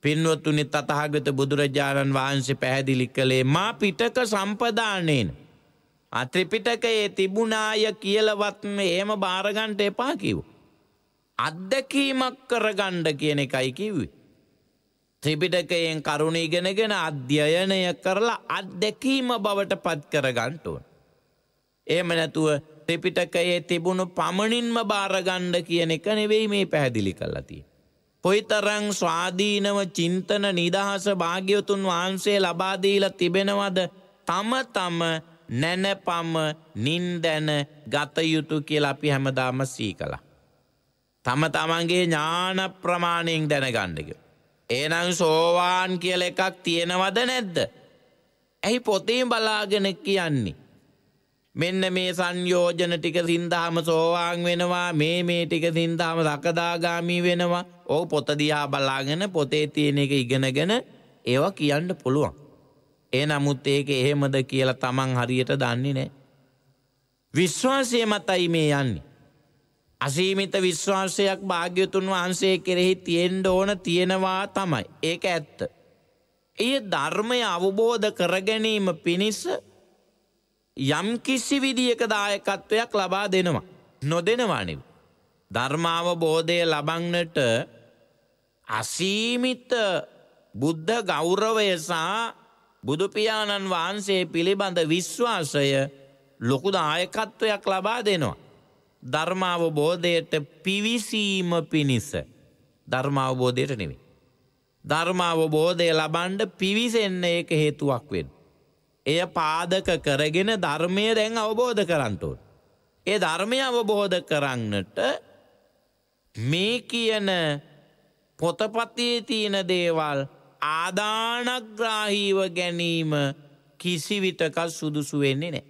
පින්වත්තුනි තතහාගත බුදුරජාණන් වහන්සේ පැහැදිලි කළේ මා පිටක සම්පදානයෙන්. අත්‍රිපිටකයේ තිබුණාය කියලවත් එහෙම භාරගන්ට එපා කිව්. අත්දැකීමක් කරගණ්ඩ කියන එකයි කිව්වේ. ත්‍රිපිටකයෙන් කරුණ ඉගෙනගෙන අධ්‍යයනය කරලා අත්දැකීම බවට පත් කරගන්ටුවන්. ඒම නැතුව ත්‍රිපිටකයේ තිබුණු පමණින්ම භාරගණ්ඩ කියන එක නෙවෙයි මේ පැහැදිලි කල්ලතිී. කොයි තරං ස්වාධීනව චින්තන නිදහස භාග්‍යවතුන් වහන්සේ ලබාදීල තිබෙනවද තම තම නැනපම නින්දැන ගතයුතු කියලා අපි හැමදාම සී කලා. තම තමන්ගේ ඥාන ප්‍රමාණයෙන් දැනගණ්ඩක. ඒනං සෝවාන් කියල එකක් තියෙනවද නැද්ද. ඇහි පොතීම් බලාගෙන කියන්නේ. මෙන්න මේ සංයෝජන ටික සින්දාම සෝවාන් වෙනවා මේ මේ ටික සින්දාම දකදාගාමී වෙනවා ඕක පොත දිහා බලාගෙන පොතේ තියෙන එක ඉගෙනගෙන ඒවා කියන්න පුළුවන්. ඒ නමුත් ඒක එහෙමද කියලා තමන් හරියට දන්නේ නෑ. විශ්වාසය මතයි මේ යන්නේ. අසීමිත විශ්වාසයක් භාග්‍යතුන් වහන්සේ කෙරෙහි තියෙන්ඩ ඕන තියෙනවා තමයි. ඒක ඇත්ත. ඒ ධර්මය අවබෝධ කරගැනීම පිණිස යම් කිසි විදිියක දායකත්වයක් ලබා දෙනවා. නොදෙනවානිව. ධර්මාව බෝධය ලබන්නට අසීමිත බුද්ධ ගෞරවය සහ බුදුපියාණන් වහන්සේ පිළිබඳ විශ්වාසය ලොකු දායකත්වයක් ලබා දෙනවා. ධර්මාවබෝධයට පිවිසීම පිණිස ධර්මාවබෝධයට නෙවෙයි. ධර්මාවබෝධය ලබන්ඩ පිවිසෙන්න ඒක හේතුවක් වෙන්. එය පාදක කරගෙන ධර්මය දැන් අවබෝධ කරන්නටුන්. ඒ ධර්මය අවබෝධ කරන්නට මේ කියන පොතපතේ තියෙන දේවල් ආදානග්‍රාහීව ගැනීම කිසිවිටකත් සුදුසු වෙන්නේ නෑ.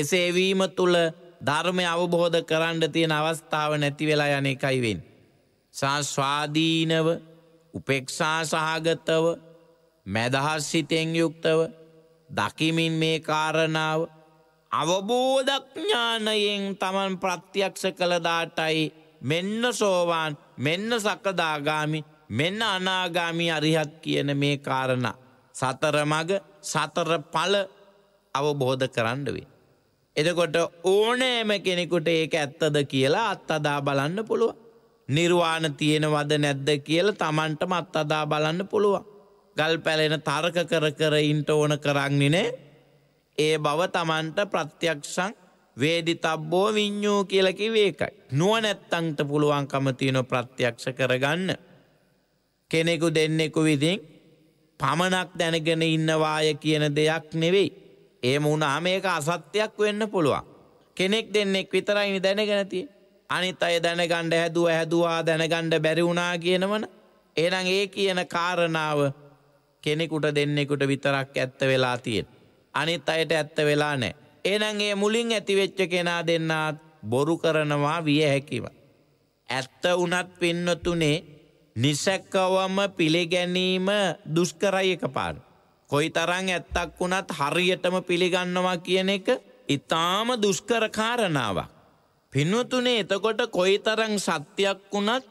එසේවීම තුළ ධර්මය අවබෝධ කරන්න තියෙන අවස්ථාව නැති වෙලා යන එකයිවෙන්. සස්වාදීනව උපෙක්ෂා සහගතව මැදහස් සිතෙන් යුක්තව දකිමින් මේ කාරණාව අවබෝධඥානයෙන් තමන් ප්‍රත්‍යක්ෂ කළදාටයි මෙන්න සෝවාන් මෙන්න සකදාගාමි මෙන්න අනාගාමි අරිහත් කියන මේ කාරණා. සතර මග සතර පල අවබෝධ කරන්න වේ. එදකොට ඕනෑම කෙනෙකුට ඒක ඇත්තද කියලා අත් අදා බලන්න පුළුව. නිර්වාණ තියෙනවද නැද්ද කියල තමන්ටම අත් අදා බලන්න පුළුවන්. ගල් පැලෙන තර්ක කර කර ඉන්ට ඕන කරන්නේ නෑ ඒ බව තමන්ට ප්‍රත්‍යක්ෂං වේදිතබ්බෝ විඤ්ඤූ කියලා කිව්වේ ඒකයි. නුවණැත්තන්ට පුළුවන්කම තියෙන ප්‍රත්‍යක්ෂ කරගන්න. කෙනෙකු දෙන්නෙකු විදිහින් පමණක් දැනගෙන ඉන්නවාය කියන දෙයක් නෙවෙයි. එහෙම වුණාම මේක අසත්‍යයක් වෙන්න පුළුවන්. කෙනෙක් දෙන්නෙක් විතරයි දැනගෙන තියෙන්නේ. අනිත් අය දැනගන්න හැදුවා හැදුවා දැනගන්න බැරි වුණා කියනවන ะ. එහෙනම් ඒ කියන කාරණාව කෙනෙකුට දෙන්නෙකුට විතරක් ඇත්ත වෙලා තියෙන. අනිත් අයට ඇත්ත වෙලා නැහැ. එහෙනම් ඒ මුලින් ඇතිවෙච්ච කෙනා දෙන්නාත් බොරු කරනවා විය හැකිව. ඇත්ත වුණත් පින්නතුනේ නිසැකවම පිළිගැනීම දුෂ්කරයි එකපාර. කොයි තරං ඇත්තක් වුණත් හරියටම පිළිගන්නවා කියන එක ඉතාම දුෂ්කර කාරණාවක්. පින්වතුනේ එතකොට කොයි තරං සත්‍යයක් වුණත්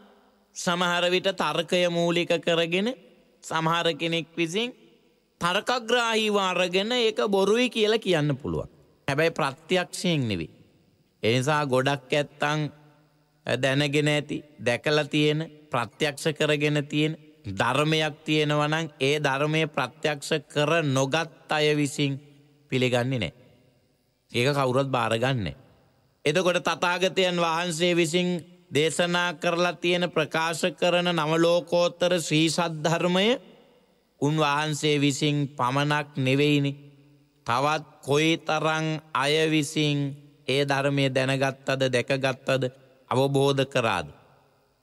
සමහරවිට තර්කය මූලික කරගෙන සමහර කෙනෙක් විසින් තර්කග්‍රාහිව අරගෙන ඒක බොරුයි කියලා කියන්න පුළුවන්. හැබැයි ප්‍රත්‍යක්ෂයෙන් නෙවි. එනිසා ගොඩක් ඇත්තං දැනගෙන ඇති දැකලා තියෙන ප්‍රත්‍යක්ෂ කරගෙන තියෙන ධර්මයක් තියෙනවනං ඒ ධර්මය ප්‍රත්‍යක්ෂ කර නොගත් අය විසින් පිළිගන්නේ නෑ. ඒක කවුරත් භාරගන්නේ. එතකොට තතාගතයන් වහන්සේ විසින් දේශනා කරලා තියෙන ප්‍රකාශ කරන නවලෝකෝත්තර ශ්‍රී සද්ධර්මය උන්වහන්සේ විසින් පමණක් නෙවෙයිනි තවත් කොයිතරං අය විසින් ඒ ධර්මය දැනගත්තද දැකගත්තද අවබෝධ කරාද.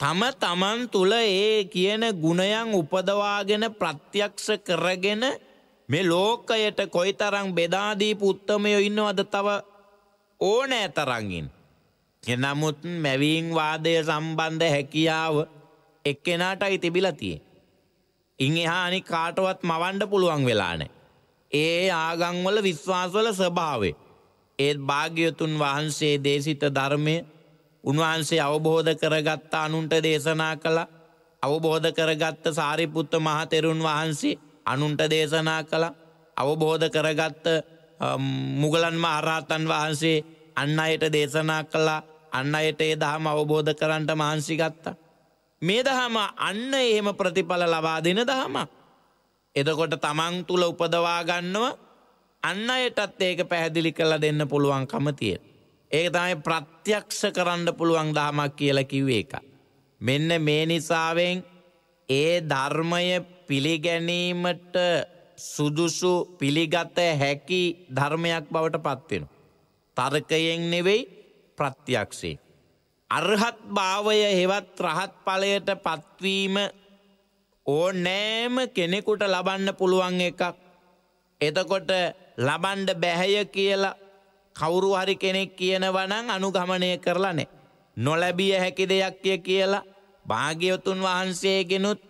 තම තමන් තුළ ඒ කියන ගුණයන් උපදවාගෙන ප්‍රත්‍යක්ෂ කරගෙන මේ ලෝකයට කොයිතරං බෙදාදී පුත්තමයෝ ඉන්නවද තව ඕනෑ තරංගින්. එනමුත් මැවීන් වාදය සම්බන්ධ හැකියාව එක්කෙනාටයි තිබිලතිය. ඉං එහා අනි කාටවත් මවන්ඩ පුළුවන් වෙලානෑ. ඒ ආගංවල විශ්වාසවල ස්වභාවේ. ඒත් භාග්‍යතුන් වහන්සේ දේශිත ධර්මය උන්වහන්සේ අවබෝධ කරගත්ත අනුන්ට දේශනා කළ අවබෝධ කරගත්ත සාරිපුත්ත මහතෙරුන් වහන්සේ අනුන්ට දේශනා කළ අවබෝධ කරගත්ත මුගලන් මහරහතන් වහන්සේ අන්න අයට දේශනා කළා අන්න අයට ඒ දහම අවබෝධ කරන්ට මහන්සි ගත්තා. මේ දහම අන්න එහෙම ප්‍රතිඵල ලබා දෙන දහමක්. එදකොට තමන් තුළ උපදවාගන්නව අන්න අයටත් ඒක පැහැදිලි කලා දෙන්න පුළුවන්කම තියෙන. ඒක තමයි ප්‍රත්‍යක්ෂ කරන්න පුළුවන් දහමක් කියලා කිව්වේ එක. මෙන්න මේ නිසාවෙන් ඒ ධර්මය පිළිගැනීමට සුදුසු පිළිගත හැකි ධර්මයක් බවට පත්වෙන. තර්කයෙන් නෙවෙයි ප්‍රත්‍යක්ෂේ. අර්හත් භාවය හෙවත් රහත් ඵලයට පත්වීම ඕනෑම කෙනෙකුට ලබන්න පුළුවන් එකක්. එතකොට ලබන්ඩ බැහැය කියලා කවුරු හරි කෙනෙක් කියනවනං අනුගමනය කරලනේ. නොලැබිය හැකි දෙයක්ය කියලා භාග්‍යවතුන් වහන්සේගෙනුත්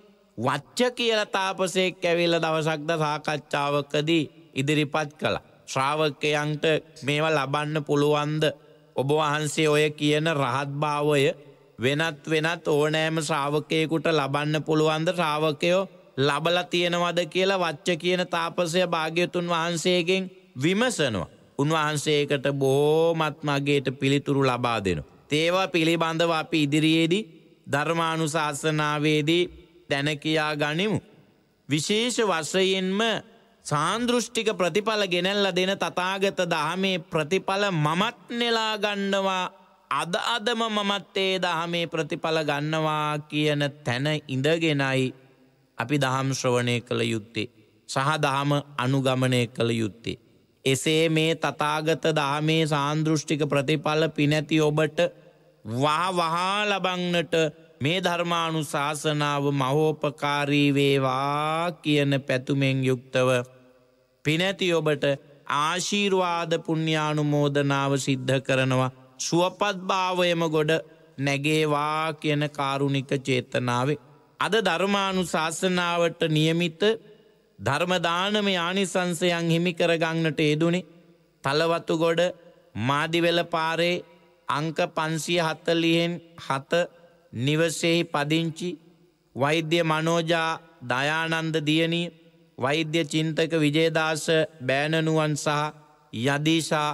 වච්ච කියල තාපසෙක් ඇවිල්ල දවසක්ද සාකච්ඡාවකදී ඉදිරිපත් කළ. ශ්‍රාවකයන්ට මේව ලබන්න පුළුවන්ද. ඔබ වහන්සේ ඔය කියන රහත්භාවය වෙනත් වෙනත් ඕනෑම ශ්‍රාවකයෙකුට ලබන්න පුළුවන්ද ශ්‍රාවකයෝ ලබල තියෙනවද කියලා වච්ච කියන තාපසය භාග්‍යතුන් වහන්සේගෙන් විමසනවා. උන්වහන්සේකට බෝමත්මගේට පිළිතුරු ලබා දෙනු. තේවා පිළිබඳව අපි ඉදිරියේදී ධර්මානුශාසනාවේදී දැනකයා ගනිමු. විශේෂ වශයෙන්ම සාන්දෘෂ්ටික ප්‍රතිඵල ගෙනැල්ල දෙන තතාගත දහමේ ප්‍රතිඵල මමත් නෙලා ගන්නවා අද අදම මමත් ඒ දහමේ ප්‍රතිඵල ගන්නවා කියන තැන ඉඳගෙනයි අපි දහම් ශ්‍රවණය කළ යුත්තේ සහ දහම අනුගමනය කළ යුත්තේ. එසේ මේ තතාගත දහමේ සාන්දෘෂ්ටික ප්‍රතිඵල පිනැති ඔබට වහ වහා ලබන්නට මේ ධර්මානු ශාසනාව මහෝපකාරීවේවා කියන පැතුමෙන් යුක්තව පිනැති ඔබට ආශීර්වාද පුුණ්‍යානුමෝදනාව සිද්ධ කරනවා සුවපත් භාවයම ගොඩ නැගේවා කියන කාරුණික චේතනාවේ. අද ධර්මානු ශාසනාවට නියමිත ධර්මදානම යානිසංසයන් හිමිකරගන්නට යෙදුනේ තලවතුගොඩ මාදිවෙල පාරේ අංක පන්සිය හතලියෙන් හත නිවසෙහි පදිංචි වෛද්‍ය මනෝජා දයානන්ද දියණී වෛද්‍ය චින්තක විජේදාස බෑනනුවන් සහ යදීසා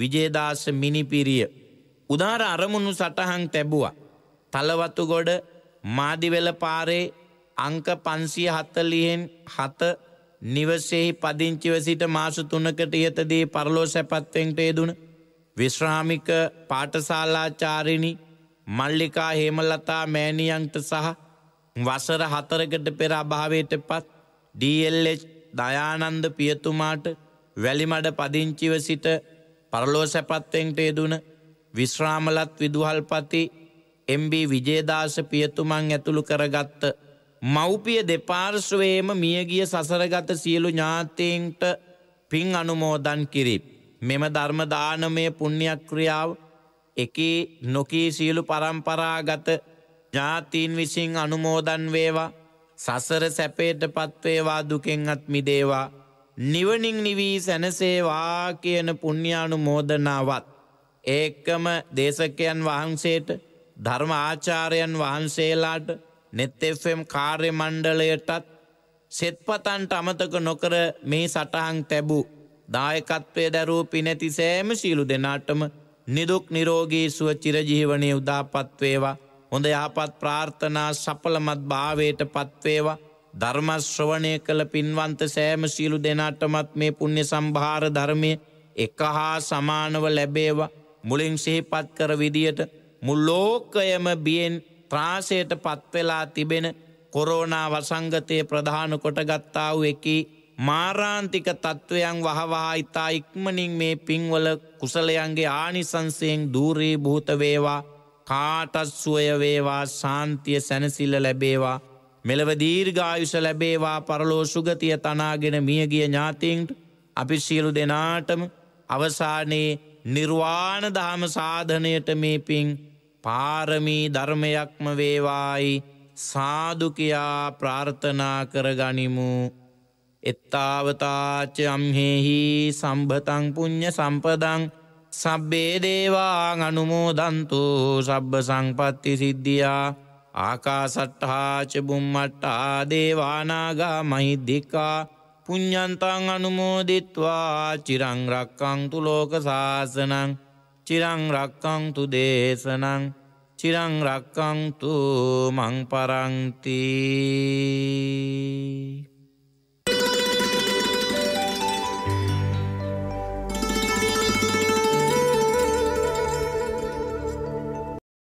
විජේදාස මිනිපිරිය උදාර අරමුණු සටහන් තැබුවා. තලවතුගොඩ මාදිවෙල පාරේ අංක පන්සිය හත්තලියෙන් හත නිවසෙහි පදිංචිව සිට මාස තුනකට ඉහතදී පරලෝ සැපත්වෙන්ට යෙදුණ. විශ්‍රාමික පාටසාලාචාරිණි මල්ලිකා හේමලතා මෑණියන්ට සහ වසර හතරකට පෙර අභාවයට පත් DLH දයානන්ද පියතුමාට වැලිමඩ පදිංචිව සිට පරලෝ සැපත්වෙන්ට යෙදුණ විශ්‍රාමලත් විදුහල්පති එම්බ විජේදාස පියතුමන් ඇතුළු කරගත්ත. මව්පිය දෙපාර්ශවේම මියගිය සසරගත සියලු ඥාතීන්ට පින් අනුමෝදන් කිරි. මෙම ධර්මදානමය පුුණ්්‍යක්‍රියාව එකී නොකී සියලු පරම්පරාගත ජාතීන් විසින් අනුමෝදන් වේවා සසර සැපේට පත්වේවා දුකෙන්ත් මිදේවා නිවනින් නිවී සැනසේවා කියන පුුණ්්‍යානු මෝදනාවත්. ඒකම දේශකයන් වහන්සේට ධර්ම ආචාරයන් වහන්සේලාට නෙත්තෙෆම් කාර්ය මණ්ඩලයටත් සෙත්පතන්ට අමතක නොකර මේ සටහන් තැබූ දායකත්වය දැරූ පිනැති සෑම සීලු දෙනාටම නිදුක් නිරෝගී සුව චිරජීවනය උදාපත්වේවා හොඳ යහපත් ප්‍රාර්ථනා සපලමත් භාවයට පත්වේවා ධර්මශ්‍රවණය කළ පින්වන්ත සෑම සීලු දෙනාටමත් මේ පුුණ්‍ය සම්භාර ධර්මය එක හා සමානව ලැබේවා මුලින් සිහිපත් කර විදියට මුල්ලෝකයම බියෙන් ත්‍රාසයට පත්වෙලා තිබෙන කොරෝනා වසංගතය ප්‍රධාන කොටගත්තා වූ එකී මාරාන්තික තත්ත්වයන් වහවහා ඉතා ඉක්මනින් මේ පින්වල කුසලයන්ගේ ආනිසංසයෙන් දූරී භූත වේවා කාටස්සුවය වේවා ශාන්තිය සැනසිල්ල ලැබේවා මෙලව දීර්ඝායුෂ ලැබේවා පරලෝ සුගතිය තනාගෙන මියගිය ඥාතීන්ට අපි සියලු දෙනාටම අවසානයේ නිර්වාණ දහම සාධනයට මේ පින් පාරමී ධර්මයක්ම වේවායි සාදුකයා ප්‍රාර්ථනා කරගනිමු. එත්තාවතාච අම්හෙහි සම්භතං පුං්ඥ සම්පදං සබ්බේදේවා අනුමෝ දන්තු සබ්බ සංපත්ති සිද්ධියා ආකා සට්හාච බුම්මට්ටා දේවානාගා මහිද්දිකා පුඤ්ඥන්තං අනුමෝදිත්වා චිරංරක්කංතු ලෝක ශාසනං චිරංරක්කංතු දේශනං චිරංරක්කංතු මං පරංතිී